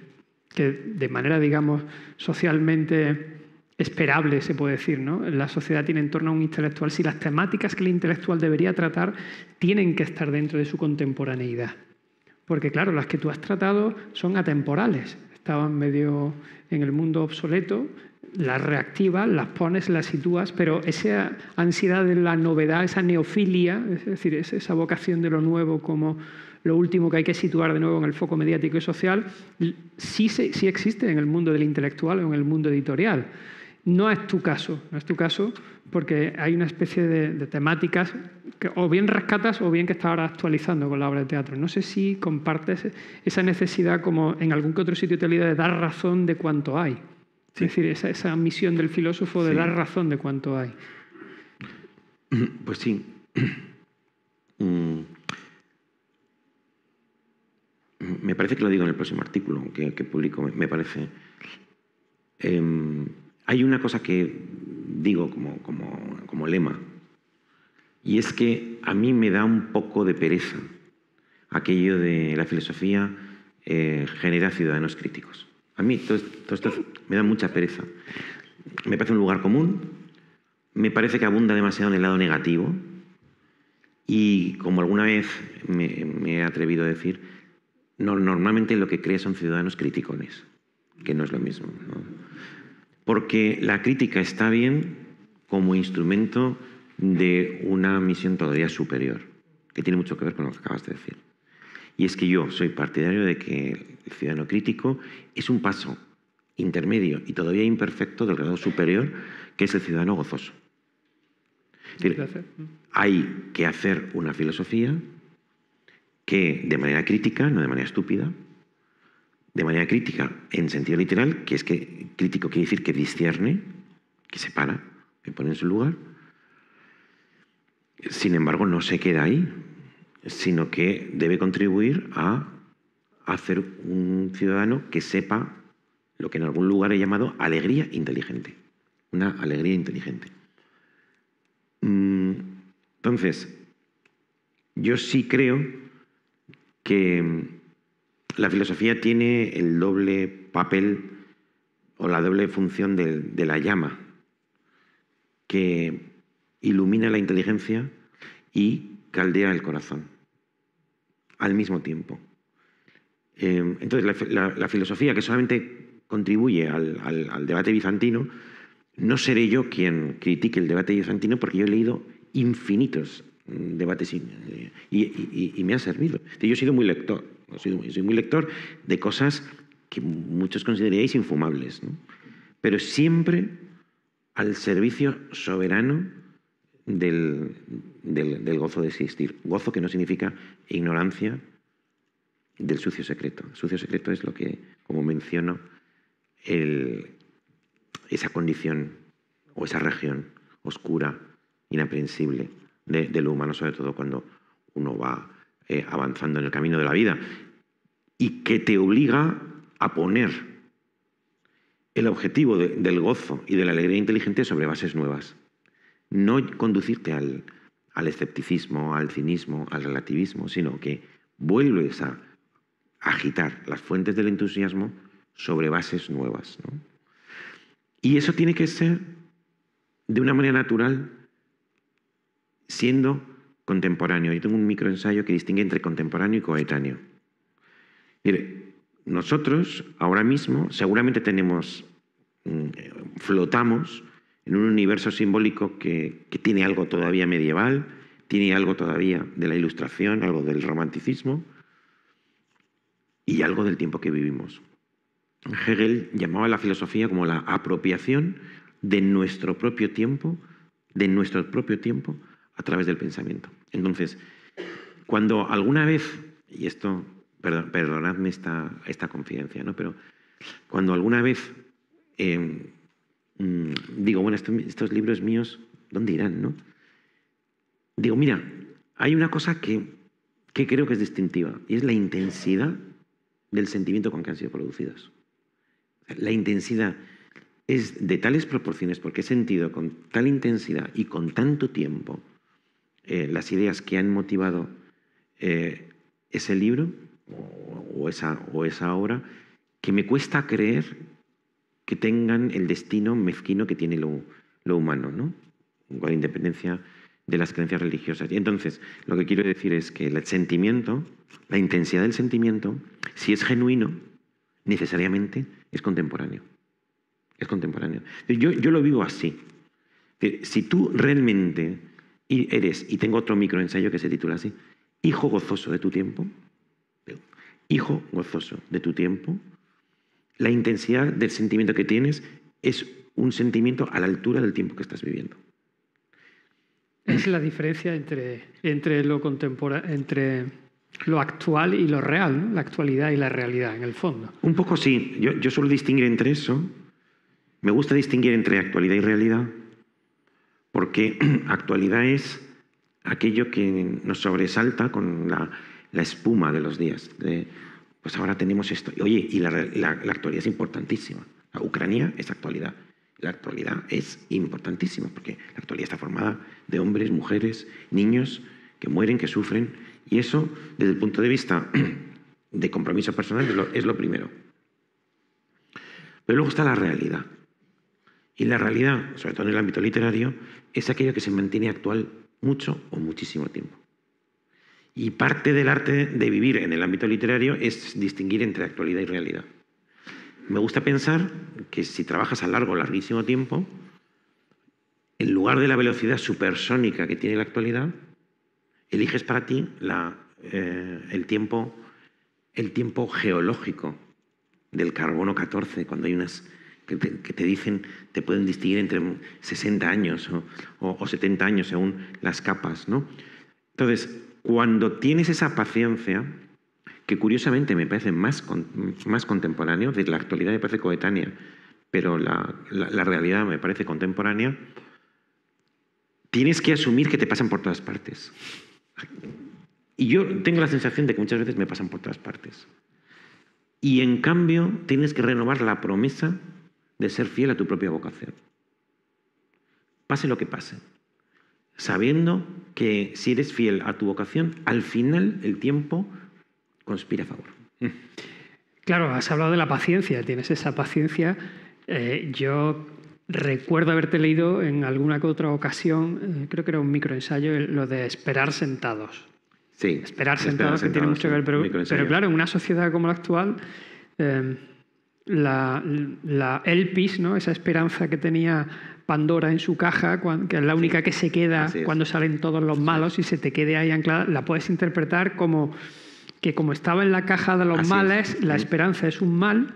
Speaker 1: que de manera, digamos, socialmente esperable, se puede decir. ¿no? La sociedad tiene en torno a un intelectual si las temáticas que el intelectual debería tratar tienen que estar dentro de su contemporaneidad. Porque claro, las que tú has tratado son atemporales, estaban medio en el mundo obsoleto, las reactivas, las pones, las sitúas, pero esa ansiedad de la novedad, esa neofilia, es decir, esa vocación de lo nuevo como lo último que hay que situar de nuevo en el foco mediático y social, sí, sí existe en el mundo del intelectual o en el mundo editorial. No es tu caso, no es tu caso, porque hay una especie de, temáticas que o bien rescatas o bien que estás ahora actualizando con la obra de teatro. No sé si compartes esa necesidad, como en algún que otro sitio te olvida, de dar razón de cuanto hay. Es decir, esa, misión del filósofo de dar razón de cuanto hay.
Speaker 2: Pues sí. Mm. Me parece que lo digo en el próximo artículo que, publico, me parece. Em, hay una cosa que digo como, lema, y es que a mí me da un poco de pereza aquello de la filosofía eh, genera ciudadanos críticos. A mí todo, esto me da mucha pereza. Me parece un lugar común, me parece que abunda demasiado en el lado negativo y, como alguna vez me, he atrevido a decir, normalmente lo que crea son ciudadanos criticones, que no es lo mismo porque la crítica está bien como instrumento de una misión todavía superior, que tiene mucho que ver con lo que acabas de decir. Y es que yo soy partidario de que el ciudadano crítico es un paso intermedio y todavía imperfecto del grado superior, que es el ciudadano gozoso. hay que hacer una filosofía que de manera crítica, no de manera estúpida, de manera crítica, en sentido literal, que es que crítico quiere decir que discierne, que separa, que pone en su lugar. Sin embargo, no se queda ahí, sino que debe contribuir a hacer un ciudadano que sepa lo que en algún lugar he llamado alegría inteligente. Una alegría inteligente. Mm, entonces, yo sí creo que la filosofía tiene el doble papel o la doble función de, la llama, que ilumina la inteligencia y caldea el corazón al mismo tiempo. Em, entonces, la, filosofía que solamente contribuye al, debate bizantino, no seré yo quien critique el debate bizantino porque yo he leído infinitos debates eh, y, me ha servido. Yo he sido muy lector soy, muy lector, de cosas que muchos consideraríais infumables, pero siempre al servicio soberano del, gozo de existir. Gozo que no significa ignorancia del sucio secreto. sucio secreto es lo que, como menciono, esa condición o esa región oscura, inaprensible de, de, lo humano, sobre todo cuando uno va eh, avanzando en el camino de la vida y que te obliga a poner el objetivo del gozo y de la alegría inteligente sobre bases nuevas. No conducirte al, escepticismo, al cinismo, al relativismo, sino que vuelves a agitar las fuentes del entusiasmo sobre bases nuevas. Y eso tiene que ser de una manera natural, siendo contemporáneo. Yo tengo un microensayo que distingue entre contemporáneo y coetáneo. Mire, nosotros ahora mismo seguramente tenemos, mm, flotamos en un universo simbólico que, que tiene algo todavía medieval, tiene algo todavía de la ilustración, algo del romanticismo y algo del tiempo que vivimos. Hegel llamaba a la filosofía como la apropiación de nuestro propio tiempo, de nuestro propio tiempo a través del pensamiento. Entonces, cuando alguna vez, y esto, perdonadme esta, esta confidencia, ¿no? Pero cuando alguna vez em, mm, digo, bueno, estos libros míos, ¿dónde irán, Digo, mira, hay una cosa que, que creo que es distintiva y es la intensidad del sentimiento con que han sido producidos. La intensidad es de tales proporciones porque he sentido con tal intensidad y con tanto tiempo eh, las ideas que han motivado eh, ese libro o, esa, obra, que me cuesta creer que tengan el destino mezquino que tiene lo, lo humano, ¿no? con independencia de las creencias religiosas. Y entonces, lo que quiero decir es que el sentimiento, la intensidad del sentimiento, si es genuino, necesariamente es contemporáneo. Es contemporáneo. Yo, yo lo vivo así. Si tú realmente y eres, y tengo otro microensayo que se titula así, hijo gozoso de tu tiempo, hijo gozoso de tu tiempo, la intensidad del sentimiento que tienes es un sentimiento a la altura del tiempo que estás viviendo.
Speaker 1: Es la diferencia entre, entre, lo, actual y lo real, la actualidad y la realidad, en el fondo.
Speaker 2: Un poco sí. Yo, yo suelo distinguir entre eso. Me gusta distinguir entre actualidad y realidad porque actualidad es aquello que nos sobresalta con la, espuma de los días. pues ahora tenemos esto. Oye, y la, actualidad es importantísima. La Ucrania es actualidad. La actualidad es importantísima, porque la actualidad está formada de hombres, mujeres, niños que mueren, que sufren, y eso, desde el punto de vista de compromiso personal, es lo primero. Pero luego está la realidad. Y la realidad, sobre todo en el ámbito literario, es aquello que se mantiene actual mucho o muchísimo tiempo. Y parte del arte de vivir en el ámbito literario es distinguir entre actualidad y realidad. Me gusta pensar que si trabajas a largo, larguísimo tiempo, en lugar de la velocidad supersónica que tiene la actualidad, eliges para ti eh, el, tiempo, el tiempo geológico del carbono 14, cuando hay unas que te, dicen, te pueden distinguir entre 60 años o, o, 70 años según las capas, ¿no? Entonces, cuando tienes esa paciencia, que curiosamente me parece más, más contemporáneo, decir, la actualidad me parece coetánea, pero la, la, realidad me parece contemporánea, tienes que asumir que te pasan por todas partes. Y yo tengo la sensación de que muchas veces me pasan por todas partes. Y en cambio tienes que renovar la promesa de ser fiel a tu propia vocación. Pase lo que pase. Sabiendo que si eres fiel a tu vocación, al final el tiempo conspira a favor. Mm.
Speaker 1: Claro, has hablado de la paciencia, tienes esa paciencia. Eh, yo recuerdo haberte leído en alguna otra ocasión, eh, creo que era un microensayo, lo de esperar sentados.
Speaker 2: Sí. Esperar sentados, que tiene mucho que ver, pero, pero claro,
Speaker 1: en una sociedad como la actual, eh, la, Elpis, ¿no? esa esperanza que tenía Pandora en su caja, que es la única que se queda cuando salen todos los malos y se te quede ahí anclada, la puedes interpretar como que como estaba en la caja de los males, la esperanza es un mal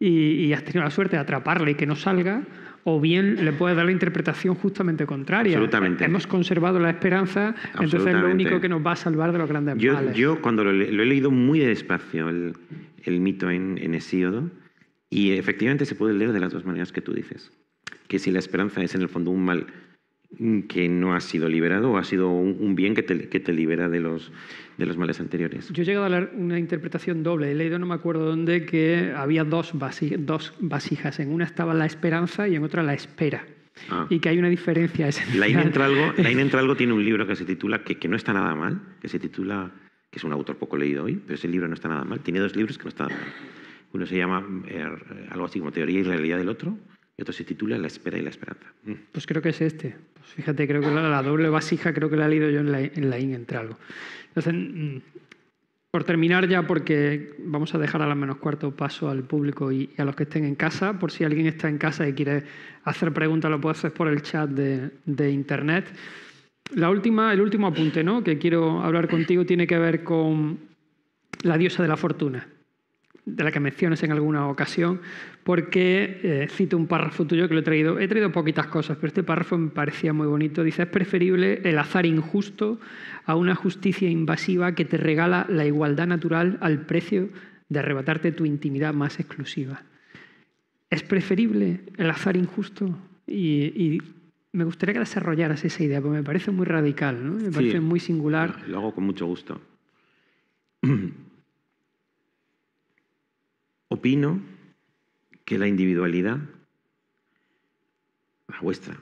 Speaker 1: y, has tenido la suerte de atraparle y que no salga, o bien le puedes dar la interpretación justamente contraria. Hemos conservado la esperanza, entonces es lo único que nos va a salvar de los grandes yo, males.
Speaker 2: Yo cuando lo, he leído muy despacio, el, mito en, en Hesíodo, y efectivamente se puede leer de las dos maneras que tú dices, que si la esperanza es en el fondo un mal que no ha sido liberado o ha sido un, bien que te, libera de los, de los males anteriores.
Speaker 1: Yo he llegado a dar una interpretación doble. He leído, no me acuerdo dónde, que había dos, vasijas, En una estaba la esperanza y en otra la espera. Ah. Y que hay una diferencia. La INE
Speaker 2: algo tiene un libro que se titula, que, que no está nada mal, que se titula, que es un autor poco leído hoy, pero ese libro no está nada mal. Tiene dos libros que no están mal. Uno se llama eh, algo así como teoría y realidad del otro, y otro se titula La espera y la esperanza.
Speaker 1: Mm. Pues creo que es este. Pues fíjate, creo que la, doble vasija creo que la he leído yo en la, en la IN entre algo. Entonces, mm, por terminar ya, porque vamos a dejar a la menos cuarto paso al público y, a los que estén en casa, por si alguien está en casa y quiere hacer preguntas, lo puede hacer por el chat de, internet. La última, el último apunte ¿no? que quiero hablar contigo tiene que ver con la diosa de la fortuna de la que menciones en alguna ocasión, porque eh, cito un párrafo tuyo que lo he traído. He traído poquitas cosas, pero este párrafo me parecía muy bonito. Dice, es preferible el azar injusto a una justicia invasiva que te regala la igualdad natural al precio de arrebatarte tu intimidad más exclusiva. Es preferible el azar injusto y, me gustaría que desarrollaras esa idea, porque me parece muy radical, ¿no? me parece muy
Speaker 2: singular. Lo hago con mucho gusto. Opino que la individualidad, la vuestra,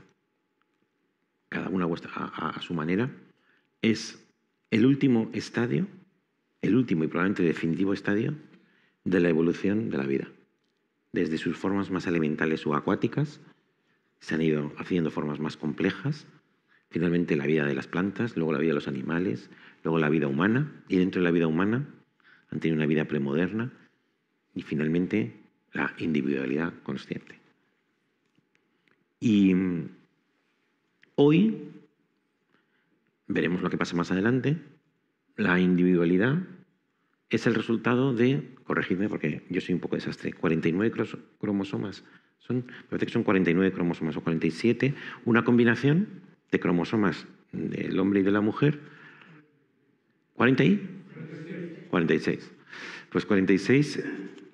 Speaker 2: cada una vuestra, a, a su manera, es el último estadio, el último y probablemente definitivo estadio de la evolución de la vida. Desde sus formas más elementales o acuáticas, se han ido haciendo formas más complejas, finalmente la vida de las plantas, luego la vida de los animales, luego la vida humana, y dentro de la vida humana han tenido una vida premoderna y finalmente, la individualidad consciente. Y mm, hoy veremos lo que pasa más adelante. La individualidad es el resultado de, corregidme porque yo soy un poco desastre, 49 cromosomas. Son, me parece que son 49 cromosomas o 47, una combinación de cromosomas del hombre y de la mujer. ¿40 y? 46. Pues 46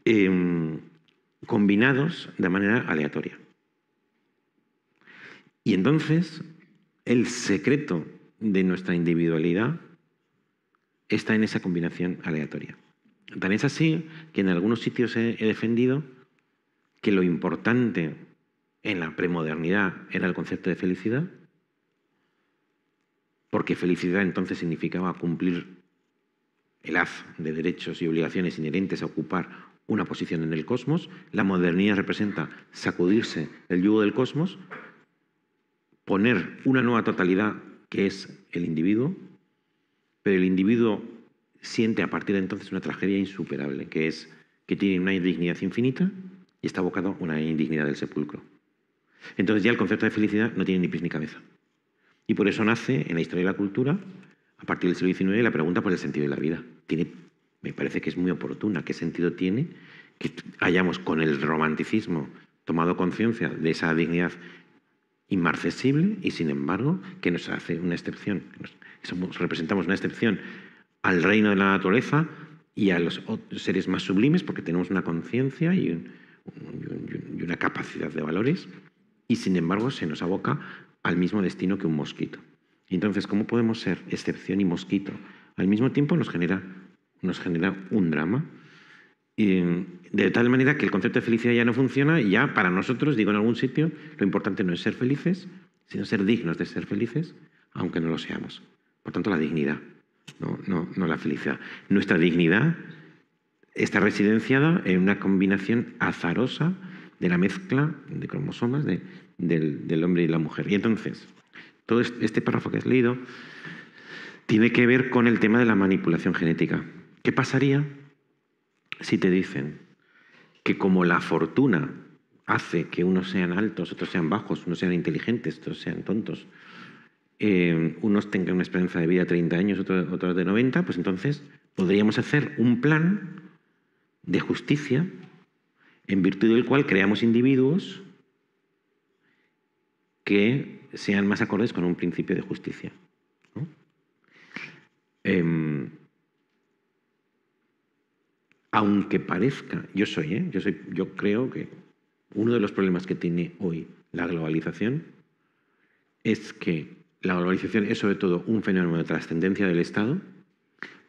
Speaker 2: Em, combinados de manera aleatoria. Y entonces, el secreto de nuestra individualidad está en esa combinación aleatoria. Tan es así que en algunos sitios he defendido que lo importante en la premodernidad era el concepto de felicidad, porque felicidad entonces significaba cumplir el haz de derechos y obligaciones inherentes a ocupar una posición en el cosmos, la modernidad representa sacudirse el yugo del cosmos, poner una nueva totalidad que es el individuo, pero el individuo siente a partir de entonces una tragedia insuperable, que es que tiene una indignidad infinita y está abocado a una indignidad del sepulcro. Entonces ya el concepto de felicidad no tiene ni pies ni cabeza. Y por eso nace en la historia de la cultura, a partir del siglo XIX, la pregunta por el sentido de la vida. Tiene me parece que es muy oportuna. ¿Qué sentido tiene que hayamos con el romanticismo tomado conciencia de esa dignidad inmarcesible y sin embargo que nos hace una excepción? representamos una excepción al reino de la naturaleza y a los seres más sublimes porque tenemos una conciencia y, y, una capacidad de valores y sin embargo se nos aboca al mismo destino que un mosquito. Entonces, ¿cómo podemos ser excepción y mosquito? Al mismo tiempo nos genera nos genera un drama. Y de tal manera que el concepto de felicidad ya no funciona ya para nosotros, digo en algún sitio, lo importante no es ser felices, sino ser dignos de ser felices, aunque no lo seamos. Por tanto, la dignidad, no, no, no la felicidad. Nuestra dignidad está residenciada en una combinación azarosa de la mezcla de cromosomas del, del hombre y la mujer. Y entonces, todo este párrafo que has leído tiene que ver con el tema de la manipulación genética. ¿Qué pasaría si te dicen que como la fortuna hace que unos sean altos, otros sean bajos, unos sean inteligentes, otros sean tontos, eh, unos tengan una esperanza de vida de 30 años, otros, de 90, pues entonces podríamos hacer un plan de justicia en virtud del cual creamos individuos que sean más acordes con un principio de justicia. ¿no? Em, aunque parezca, yo soy, ¿eh? yo, yo creo que uno de los problemas que tiene hoy la globalización es que la globalización es sobre todo un fenómeno de trascendencia del Estado,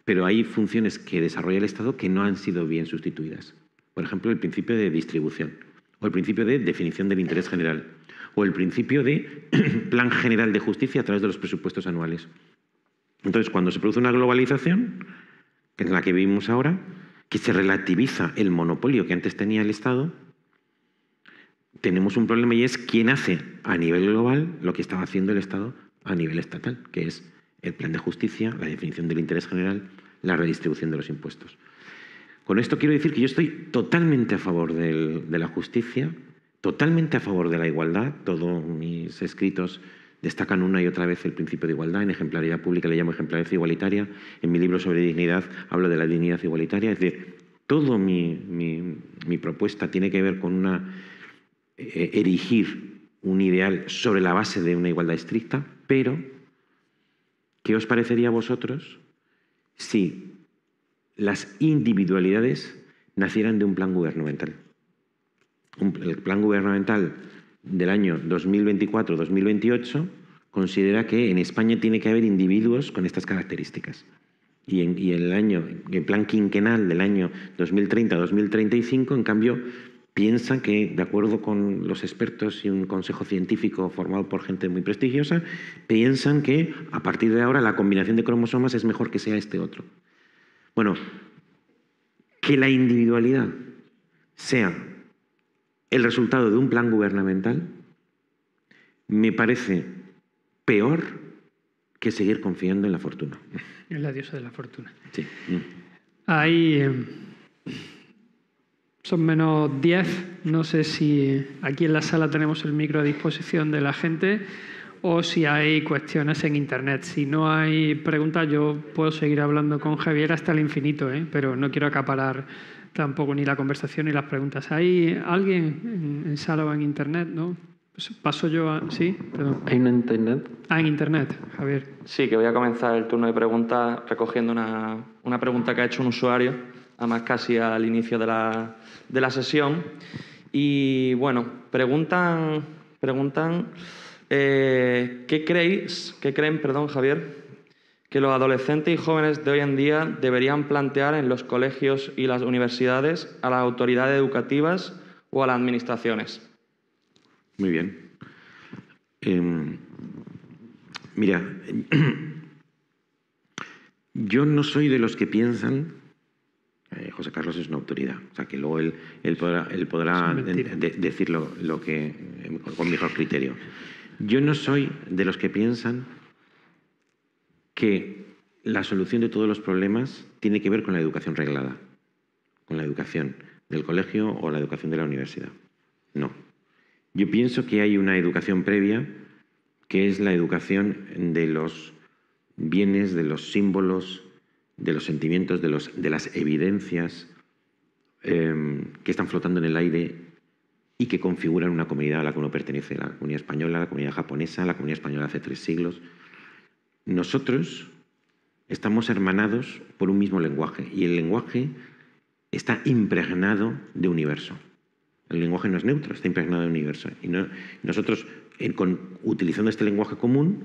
Speaker 2: pero hay funciones que desarrolla el Estado que no han sido bien sustituidas. Por ejemplo, el principio de distribución, o el principio de definición del interés general, o el principio de plan general de justicia a través de los presupuestos anuales. Entonces, cuando se produce una globalización, que es la que vivimos ahora, que se relativiza el monopolio que antes tenía el Estado, tenemos un problema y es quién hace a nivel global lo que estaba haciendo el Estado a nivel estatal, que es el plan de justicia, la definición del interés general, la redistribución de los impuestos. Con esto quiero decir que yo estoy totalmente a favor de la justicia, totalmente a favor de la igualdad. Todos mis escritos Destacan una y otra vez el principio de igualdad. En ejemplaridad pública le llamo ejemplaridad igualitaria. En mi libro sobre dignidad hablo de la dignidad igualitaria. Es decir, toda mi, propuesta tiene que ver con una, eh, erigir un ideal sobre la base de una igualdad estricta, pero ¿qué os parecería a vosotros si las individualidades nacieran de un plan gubernamental? el plan gubernamental del año 2024-2028 considera que en España tiene que haber individuos con estas características. Y en, el, año, el plan quinquenal del año 2030-2035, en cambio, piensa que, de acuerdo con los expertos y un consejo científico formado por gente muy prestigiosa, piensan que a partir de ahora la combinación de cromosomas es mejor que sea este otro. Bueno, que la individualidad sea el resultado de un plan gubernamental me parece peor que seguir confiando en la fortuna.
Speaker 1: En la diosa de la fortuna. Sí. Eh, son menos 10. No sé si aquí en la sala tenemos el micro a disposición de la gente o si hay cuestiones en internet. Si no hay preguntas, yo puedo seguir hablando con Javier hasta el infinito, ¿eh? pero no quiero acaparar tampoco ni la conversación ni las preguntas. ¿Hay alguien en, en sala o en internet? ¿No? Pues paso yo a. Sí, perdón.
Speaker 3: ¿Hay internet?
Speaker 1: Ah, en internet, Javier.
Speaker 3: Sí, que voy a comenzar el turno de preguntas recogiendo una, una pregunta que ha hecho un usuario, además casi al inicio de la, de la sesión. Y bueno, preguntan, preguntan eh, ¿qué creéis, qué creen, perdón, Javier, que los adolescentes y jóvenes de hoy en día deberían plantear en los colegios y las universidades a las autoridades educativas o a las administraciones.
Speaker 2: Muy bien. Em, mira, yo no soy de los que piensan eh, José Carlos es una autoridad. O sea, que luego él, podrá, decirlo que, eh, con mejor criterio. Yo no soy de los que piensan que la solución de todos los problemas tiene que ver con la educación reglada, con la educación del colegio o la educación de la universidad. No. Yo pienso que hay una educación previa que es la educación de los bienes, de los símbolos, de los sentimientos, de, las evidencias em, que están flotando en el aire y que configuran una comunidad a la que uno pertenece, la comunidad española, la comunidad japonesa, la comunidad española hace tres siglos, nosotros estamos hermanados por un mismo lenguaje y el lenguaje está impregnado de universo. El lenguaje no es neutro, está impregnado de universo. Y nosotros, eh, utilizando este lenguaje común,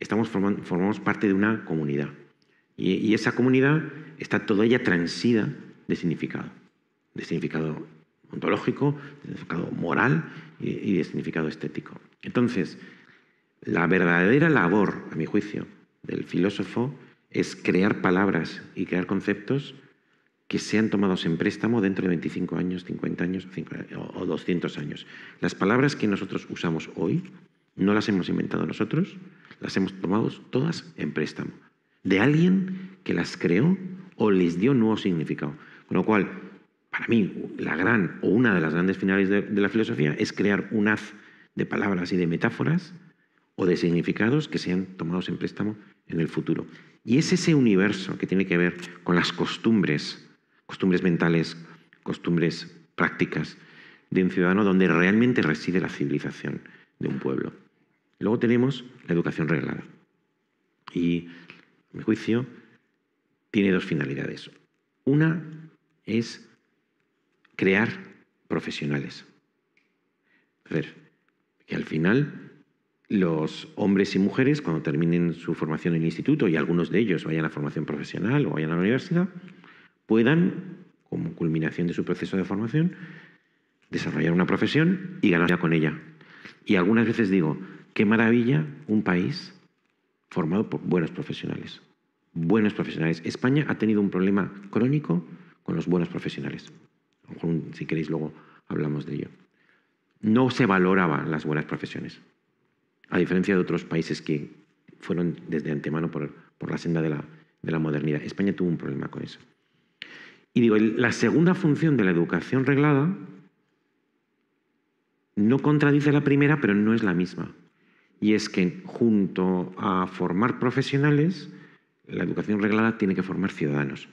Speaker 2: estamos formamos parte de una comunidad. Y, esa comunidad está toda ella transida de significado. De significado ontológico, de significado moral y de significado estético. Entonces, la verdadera labor, a mi juicio, del filósofo es crear palabras y crear conceptos que sean tomados en préstamo dentro de 25 años, 50 años eh, o 200 años. Las palabras que nosotros usamos hoy no las hemos inventado nosotros, las hemos tomado todas en préstamo de alguien que las creó o les dio nuevo significado. Con lo cual, para mí, la gran o una de las grandes finales de la filosofía es crear un haz de palabras y de metáforas o de significados que sean tomados en préstamo en el futuro. Y es ese universo que tiene que ver con las costumbres, costumbres mentales, costumbres prácticas de un ciudadano donde realmente reside la civilización de un pueblo. Luego tenemos la educación reglada. Y, a mi juicio, tiene dos finalidades. Una es crear profesionales. A ver, que al final los hombres y mujeres, cuando terminen su formación en el instituto y algunos de ellos vayan a formación profesional o vayan a la universidad, puedan, como culminación de su proceso de formación, desarrollar una profesión y ganar con ella. Y algunas veces digo, qué maravilla un país formado por buenos profesionales. Buenos profesionales. España ha tenido un problema crónico con los buenos profesionales. si queréis, luego hablamos de ello. No se valoraban las buenas profesiones a diferencia de otros países que fueron desde antemano por, la senda de la, de la modernidad. España tuvo un problema con eso. Y digo, la segunda función de la educación reglada no contradice la primera, pero no es la misma. Y es que junto a formar profesionales, la educación reglada tiene que formar ciudadanos.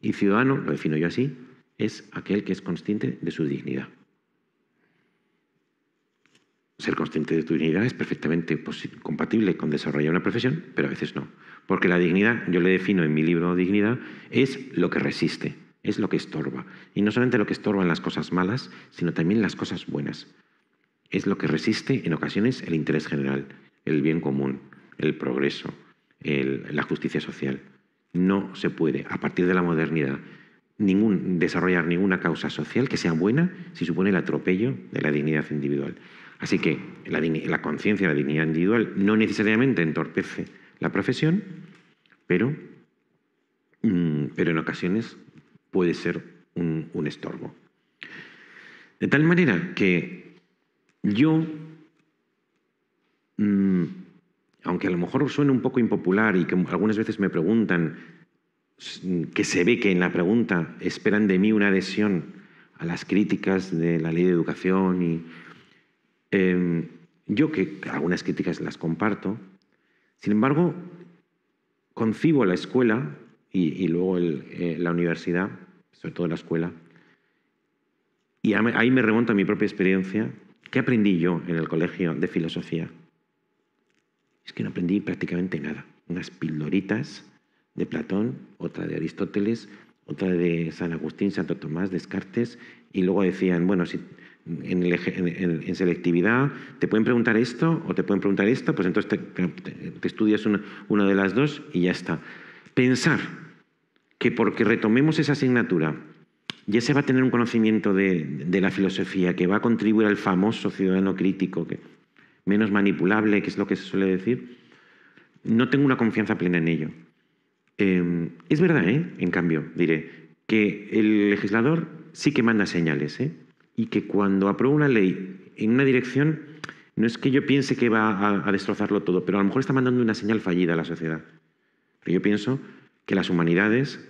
Speaker 2: Y ciudadano, lo defino yo así, es aquel que es consciente de su dignidad. Ser consciente de tu dignidad es perfectamente compatible con desarrollar una profesión, pero a veces no. Porque la dignidad, yo le defino en mi libro Dignidad, es lo que resiste, es lo que estorba. Y no solamente lo que estorban las cosas malas, sino también las cosas buenas. Es lo que resiste en ocasiones el interés general, el bien común, el progreso, la justicia social. No se puede, a partir de la modernidad, ningún, desarrollar ninguna causa social que sea buena si supone el atropello de la dignidad individual. Así que la, conciencia la dignidad individual no necesariamente entorpece la profesión, pero, mm, pero en ocasiones puede ser un estorbo. De tal manera que yo, mm, aunque a lo mejor suene un poco impopular y que algunas veces me preguntan, que se ve que en la pregunta esperan de mí una adhesión a las críticas de la ley de educación y Em, yo que algunas críticas las comparto, sin embargo, concibo la escuela y, luego eh, la universidad, sobre todo la escuela, y ahí me remonto a mi propia experiencia. ¿Qué aprendí yo en el colegio de filosofía? Es que no aprendí prácticamente nada. Unas pildoritas de Platón, otra de Aristóteles, otra de San Agustín, Santo Tomás, Descartes, y luego decían, bueno, si en, selectividad, te pueden preguntar esto o te pueden preguntar esto, pues entonces te, estudias una, de las dos y ya está. Pensar que porque retomemos esa asignatura ya se va a tener un conocimiento de, la filosofía que va a contribuir al famoso ciudadano crítico, que, menos manipulable, que es lo que se suele decir, no tengo una confianza plena en ello. Em, es verdad, ¿eh? en cambio, diré, que el legislador sí que manda señales. ¿eh? y que cuando aprueba una ley en una dirección, no es que yo piense que va a, destrozarlo todo, pero a lo mejor está mandando una señal fallida a la sociedad. Pero yo pienso que las humanidades,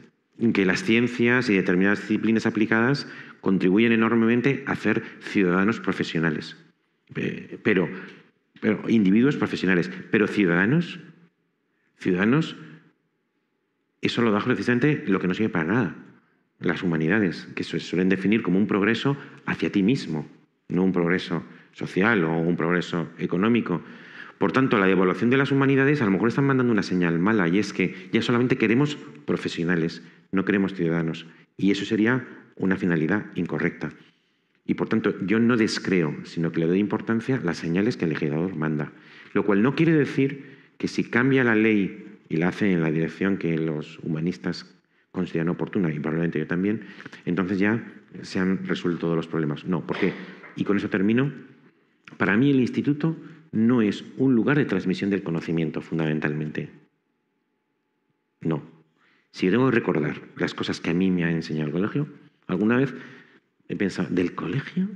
Speaker 2: que las ciencias y determinadas disciplinas aplicadas contribuyen enormemente a hacer ciudadanos profesionales. Pero, individuos profesionales, pero ciudadanos, ciudadanos, eso lo da precisamente lo que no sirve para nada las humanidades, que se suelen definir como un progreso hacia ti mismo, no un progreso social o un progreso económico. Por tanto, la devaluación de las humanidades a lo mejor están mandando una señal mala y es que ya solamente queremos profesionales, no queremos ciudadanos. Y eso sería una finalidad incorrecta. Y por tanto, yo no descreo, sino que le doy importancia a las señales que el legislador manda. Lo cual no quiere decir que si cambia la ley y la hace en la dirección que los humanistas consideran oportuna, y probablemente yo también, entonces ya se han resuelto todos los problemas. No, ¿por qué? Y con eso termino. Para mí el instituto no es un lugar de transmisión del conocimiento, fundamentalmente. No. Si yo tengo que recordar las cosas que a mí me ha enseñado el colegio, alguna vez he pensado, ¿del colegio?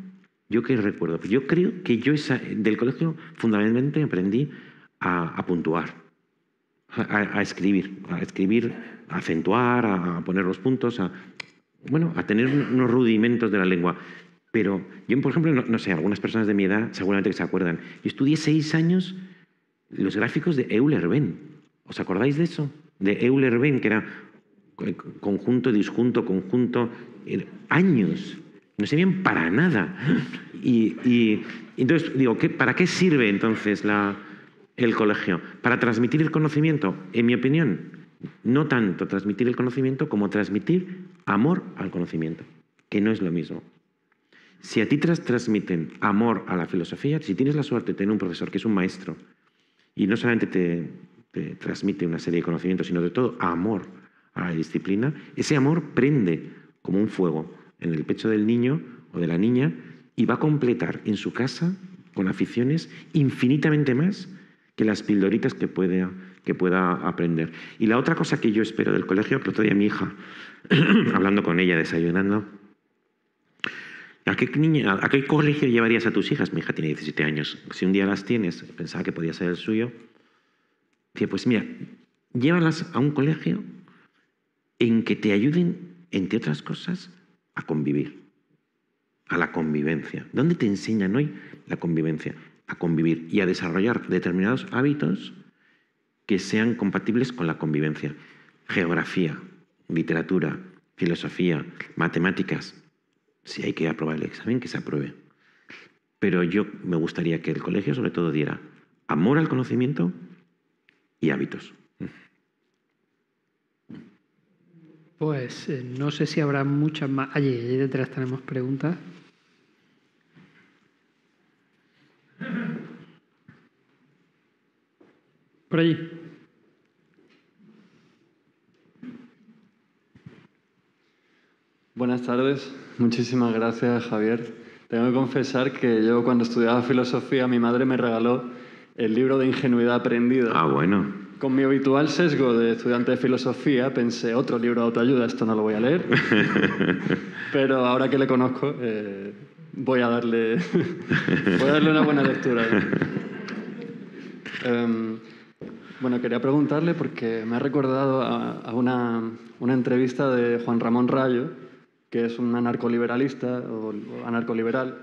Speaker 2: ¿Yo qué recuerdo? Pues yo creo que yo del colegio fundamentalmente aprendí a, puntuar, a, a, escribir, a escribir a acentuar, a poner los puntos, a, bueno, a tener unos rudimentos de la lengua. Pero yo, por ejemplo, no, sé, algunas personas de mi edad seguramente que se acuerdan. Yo estudié seis años los gráficos de euler Ben. ¿Os acordáis de eso? De Euler-Benn, que era conjunto, disjunto, conjunto, eh, años. No servían para nada. Y, entonces digo, ¿para qué sirve entonces el colegio? ¿Para transmitir el conocimiento? En mi opinión, no tanto transmitir el conocimiento como transmitir amor al conocimiento, que no es lo mismo. Si a ti transmiten amor a la filosofía, si tienes la suerte de tener un profesor que es un maestro y no solamente te, te transmite una serie de conocimientos, sino de todo amor a la disciplina, ese amor prende como un fuego en el pecho del niño o de la niña y va a completar en su casa con aficiones infinitamente más que las pildoritas que puede que pueda aprender. Y la otra cosa que yo espero del colegio, que otro mi hija, hablando con ella, desayunando, ¿A qué, niña, ¿A qué, colegio llevarías a tus hijas? Mi hija tiene 17 años. Si un día las tienes, pensaba que podía ser el suyo. Dice, pues mira, llévalas a un colegio en que te ayuden, entre otras cosas, a convivir. A la convivencia. ¿Dónde te enseñan hoy la convivencia? A convivir y a desarrollar determinados hábitos que sean compatibles con la convivencia. Geografía, literatura, filosofía, matemáticas. Si hay que aprobar el examen, que se apruebe. Pero yo me gustaría que el colegio sobre todo diera amor al conocimiento y hábitos.
Speaker 1: Pues eh, no sé si habrá muchas más. Allí, detrás tenemos preguntas.
Speaker 3: Por Buenas tardes, muchísimas gracias Javier. Tengo que confesar que yo cuando estudiaba filosofía mi madre me regaló el libro de ingenuidad aprendida. Ah, bueno. Con mi habitual sesgo de estudiante de filosofía pensé otro libro de autoayuda, esto no lo voy a leer, pero ahora que le conozco eh, voy, a darle
Speaker 2: voy a
Speaker 3: darle una buena lectura. Em, bueno, quería preguntarle porque me ha recordado a, una, entrevista de Juan Ramón Rayo, que es un anarcoliberalista o, anarco anarcoliberal.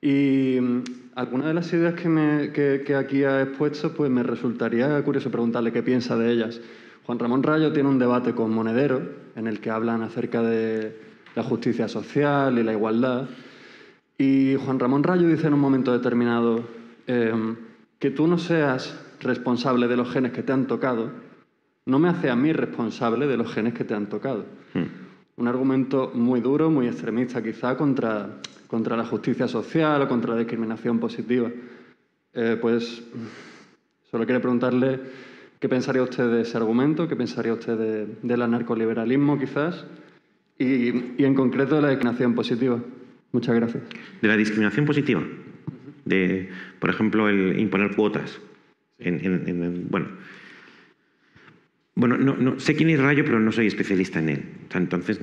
Speaker 3: Y mm, algunas de las ideas que, me, aquí ha expuesto, pues me resultaría curioso preguntarle qué piensa de ellas. Juan Ramón Rayo tiene un debate con Monedero en el que hablan acerca de la justicia social y la igualdad. Y Juan Ramón Rayo dice en un momento determinado eh, que tú no seas responsable de los genes que te han tocado, no me hace a mí responsable de los genes que te han tocado. Hmm. Un argumento muy duro, muy extremista quizá contra, contra la justicia social o contra la discriminación positiva. Eh, pues solo quiero preguntarle qué pensaría usted de ese argumento, qué pensaría usted del anarcoliberalismo quizás y, y en concreto de la discriminación positiva. Muchas gracias.
Speaker 2: De la discriminación positiva, de, por ejemplo, el imponer cuotas. En, bueno, bueno no, sé quién es Rayo, pero no soy especialista en él. entonces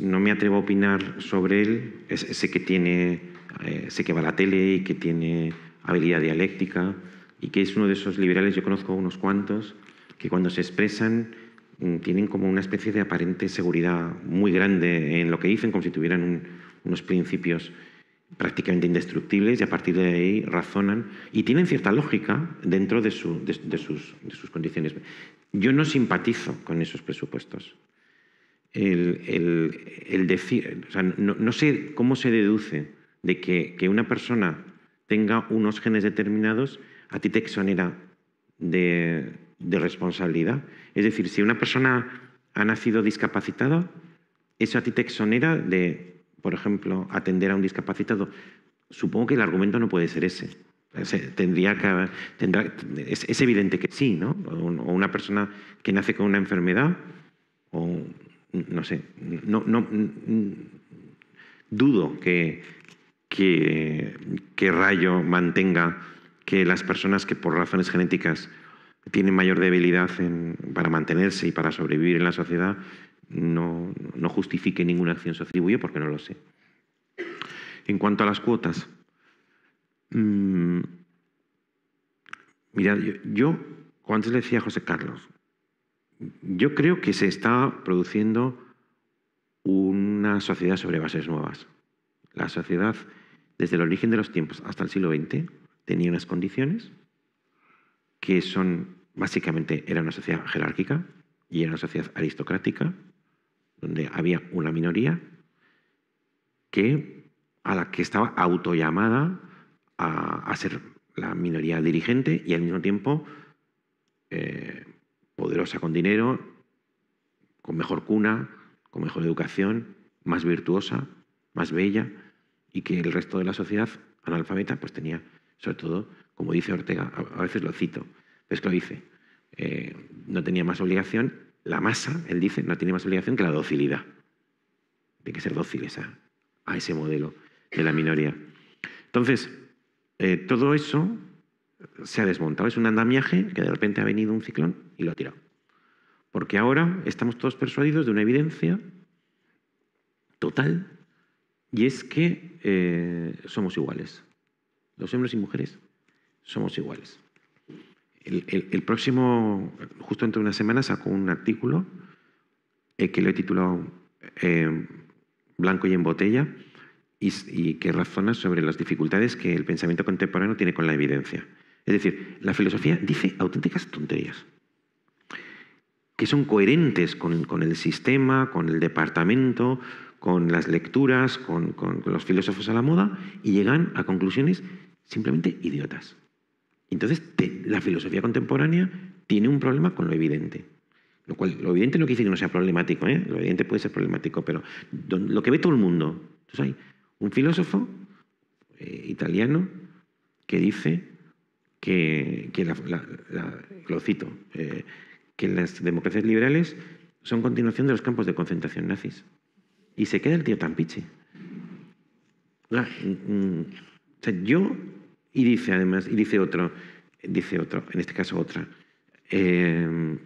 Speaker 2: no, me atrevo a opinar sobre él. sé que tiene, eh, sé que va a la tele y que tiene habilidad dialéctica y que es uno de esos liberales, yo conozco unos cuantos, que cuando se expresan mm, tienen como una especie de aparente seguridad muy grande en lo que dicen, como si tuvieran unos principios prácticamente indestructibles y a partir de ahí razonan y tienen cierta lógica dentro de, sus, condiciones. Yo no simpatizo con esos presupuestos. El, decir, no, sé cómo se deduce de que, una persona tenga unos genes determinados, a ti te exonera de, de responsabilidad. Es decir, si una persona ha nacido discapacitada, eso a ti te exonera de por ejemplo, atender a un discapacitado. Supongo que el argumento no puede ser ese. tendría que, tendrá, es, evidente que sí, ¿no? O, una persona que nace con una enfermedad, o no sé, no, dudo que, que, Rayo mantenga que las personas que por razones genéticas tienen mayor debilidad para mantenerse y para sobrevivir en la sociedad no, justifique ninguna acción se atribuye porque no lo sé. En cuanto a las cuotas, mm, mirad, yo, yo como antes le decía a José Carlos, yo creo que se está produciendo una sociedad sobre bases nuevas. La sociedad, desde el origen de los tiempos hasta el siglo XX, tenía unas condiciones que son, básicamente, era una sociedad jerárquica y era una sociedad aristocrática donde había una minoría que, a la que estaba autollamada a, ser la minoría dirigente y al mismo tiempo eh, poderosa con dinero, con mejor cuna, con mejor educación, más virtuosa, más bella y que el resto de la sociedad analfabeta pues tenía, sobre todo, como dice Ortega, a veces lo cito, es que lo dice, eh, no tenía más obligación la masa, él dice, no tiene más obligación que la docilidad. Tiene que ser dóciles a, ese modelo de la minoría. Entonces, eh, todo eso se ha desmontado. Es un andamiaje que de repente ha venido un ciclón y lo ha tirado. Porque ahora estamos todos persuadidos de una evidencia total y es que eh, somos iguales. Los hombres y mujeres somos iguales. El, próximo, justo dentro de una semana, sacó un artículo eh, que lo he titulado eh, Blanco y en botella y, que razona sobre las dificultades que el pensamiento contemporáneo tiene con la evidencia. Es decir, la filosofía dice auténticas tonterías que son coherentes con, el sistema, con el departamento, con las lecturas, con los filósofos a la moda y llegan a conclusiones simplemente idiotas. Entonces, la filosofía contemporánea tiene un problema con lo evidente. Lo, cual, lo evidente no quiere decir que no sea problemático, ¿eh? lo evidente puede ser problemático, pero lo que ve todo el mundo. hay un filósofo eh, italiano que dice que, que lo cito, eh, que las democracias liberales son continuación de los campos de concentración nazis. Y se queda el tío tan mm, mm, yo y dice además, y dice otro, dice otro, en este caso otra, em,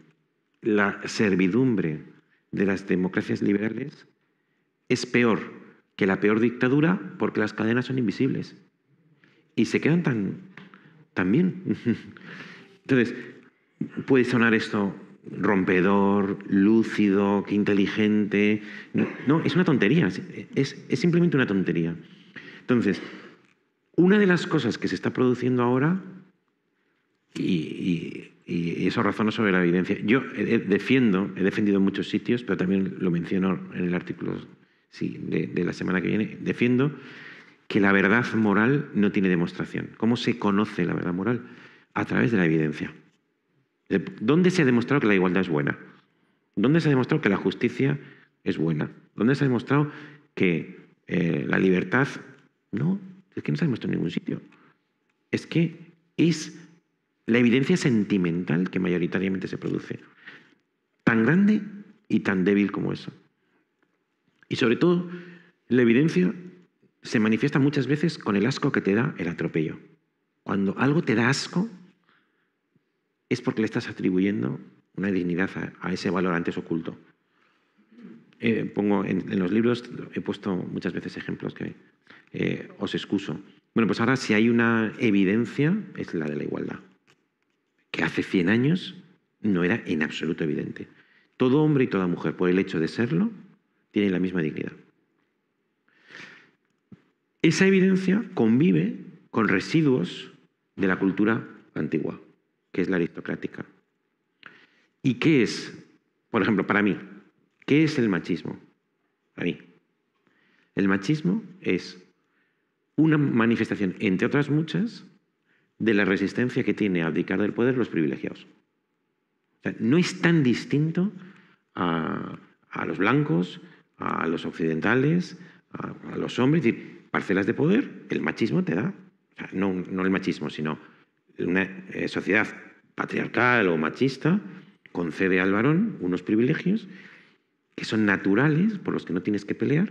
Speaker 2: la servidumbre de las democracias liberales es peor que la peor dictadura porque las cadenas son invisibles. Y se quedan tan, bien. Entonces, puede sonar esto rompedor, lúcido, que inteligente. No, es una tontería, es, es simplemente una tontería. Entonces, una de las cosas que se está produciendo ahora, y, eso razona sobre la evidencia, yo defiendo, he defendido en muchos sitios, pero también lo menciono en el artículo de, la semana que viene, defiendo que la verdad moral no tiene demostración. ¿Cómo se conoce la verdad moral? A través de la evidencia. ¿Dónde se ha demostrado que la igualdad es buena? ¿Dónde se ha demostrado que la justicia es buena? ¿Dónde se ha demostrado que eh, la libertad no es que no se ha en ningún sitio. Es que es la evidencia sentimental que mayoritariamente se produce. Tan grande y tan débil como eso. Y sobre todo, la evidencia se manifiesta muchas veces con el asco que te da el atropello. Cuando algo te da asco, es porque le estás atribuyendo una dignidad a, ese valor antes oculto. Eh, pongo en, en, los libros he puesto muchas veces ejemplos que eh, os excuso. Bueno, pues ahora si hay una evidencia es la de la igualdad, que hace 100 años no era en absoluto evidente. Todo hombre y toda mujer, por el hecho de serlo, tienen la misma dignidad. Esa evidencia convive con residuos de la cultura antigua, que es la aristocrática. ¿Y qué es, por ejemplo, para mí, qué es el machismo? Para mí. El machismo es una manifestación, entre otras muchas, de la resistencia que tiene a abdicar del poder los privilegiados. no es tan distinto a, los blancos, a los occidentales, a, los hombres. decir, parcelas de poder, el machismo te da. no, no, el machismo, sino una eh, sociedad patriarcal o machista concede al varón unos privilegios que son naturales, por los que no tienes que pelear,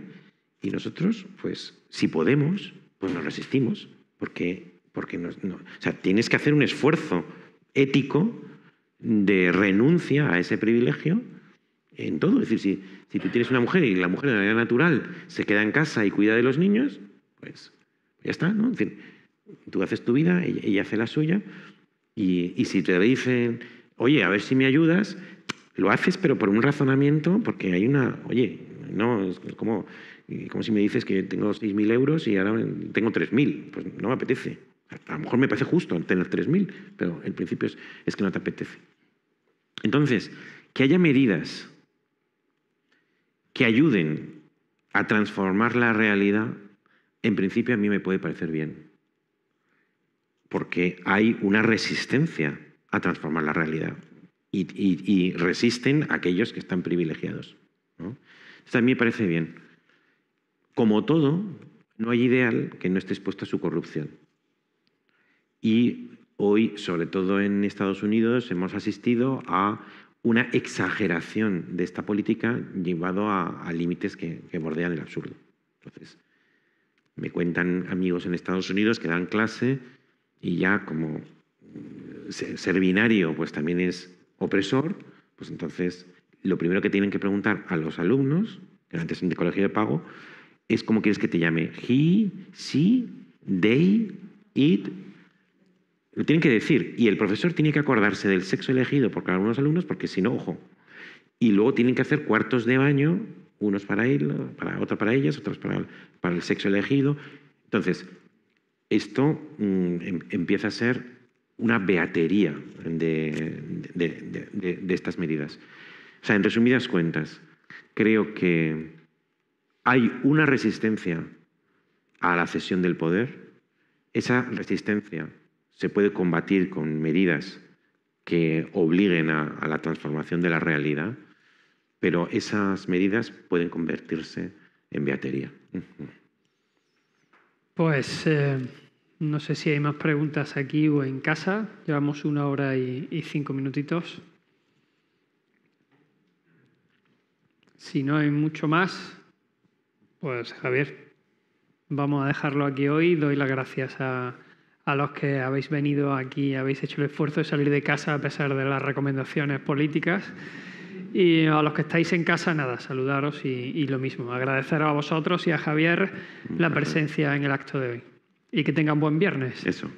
Speaker 2: y nosotros, pues, si podemos, pues nos resistimos, porque, porque o sea, tienes que hacer un esfuerzo ético de renuncia a ese privilegio en todo. Es decir, si, si tú tienes una mujer y la mujer de manera natural se queda en casa y cuida de los niños, pues ya está, ¿no? Es decir, tú haces tu vida, ella, ella hace la suya, y, y, si te dicen, oye, a ver si me ayudas, lo haces, pero por un razonamiento, porque hay una, oye, no, es como, como si me dices que tengo 6.000 euros y ahora tengo 3.000. Pues no me apetece. A lo mejor me parece justo tener 3.000, pero en principio es, que no te apetece. Entonces, que haya medidas que ayuden a transformar la realidad, en principio a mí me puede parecer bien. Porque hay una resistencia a transformar la realidad. Y, resisten aquellos que están privilegiados. ¿no? a mí me parece bien. Como todo, no hay ideal que no esté expuesto a su corrupción. Y hoy, sobre todo en Estados Unidos, hemos asistido a una exageración de esta política llevado a, límites que, bordean el absurdo. Entonces, me cuentan amigos en Estados Unidos que dan clase y ya como mm, ser binario pues también es opresor, pues entonces lo primero que tienen que preguntar a los alumnos, que antes son de colegio de pago, es como quieres que te llame. He, she, they, it. Lo tienen que decir. Y el profesor tiene que acordarse del sexo elegido por cada uno de los alumnos, porque si no, ojo. Y luego tienen que hacer cuartos de baño, unos para él, para otra para ellas, otros para, para el sexo elegido. Entonces, esto mm, em, empieza a ser una beatería de, de estas medidas. O sea, en resumidas cuentas, creo que hay una resistencia a la cesión del poder, esa resistencia se puede combatir con medidas que obliguen a, la transformación de la realidad, pero esas medidas pueden convertirse en beatería.
Speaker 1: Pues eh, no sé si hay más preguntas aquí o en casa. Llevamos una hora y cinco minutitos. Si no hay mucho más, pues Javier, vamos a dejarlo aquí hoy. Doy las gracias a, los que habéis venido aquí, habéis hecho el esfuerzo de salir de casa a pesar de las recomendaciones políticas. Y a los que estáis en casa, nada, saludaros y, lo mismo. Agradecer a vosotros y a Javier la presencia en el acto de hoy. Y que tengan buen viernes.
Speaker 2: Eso.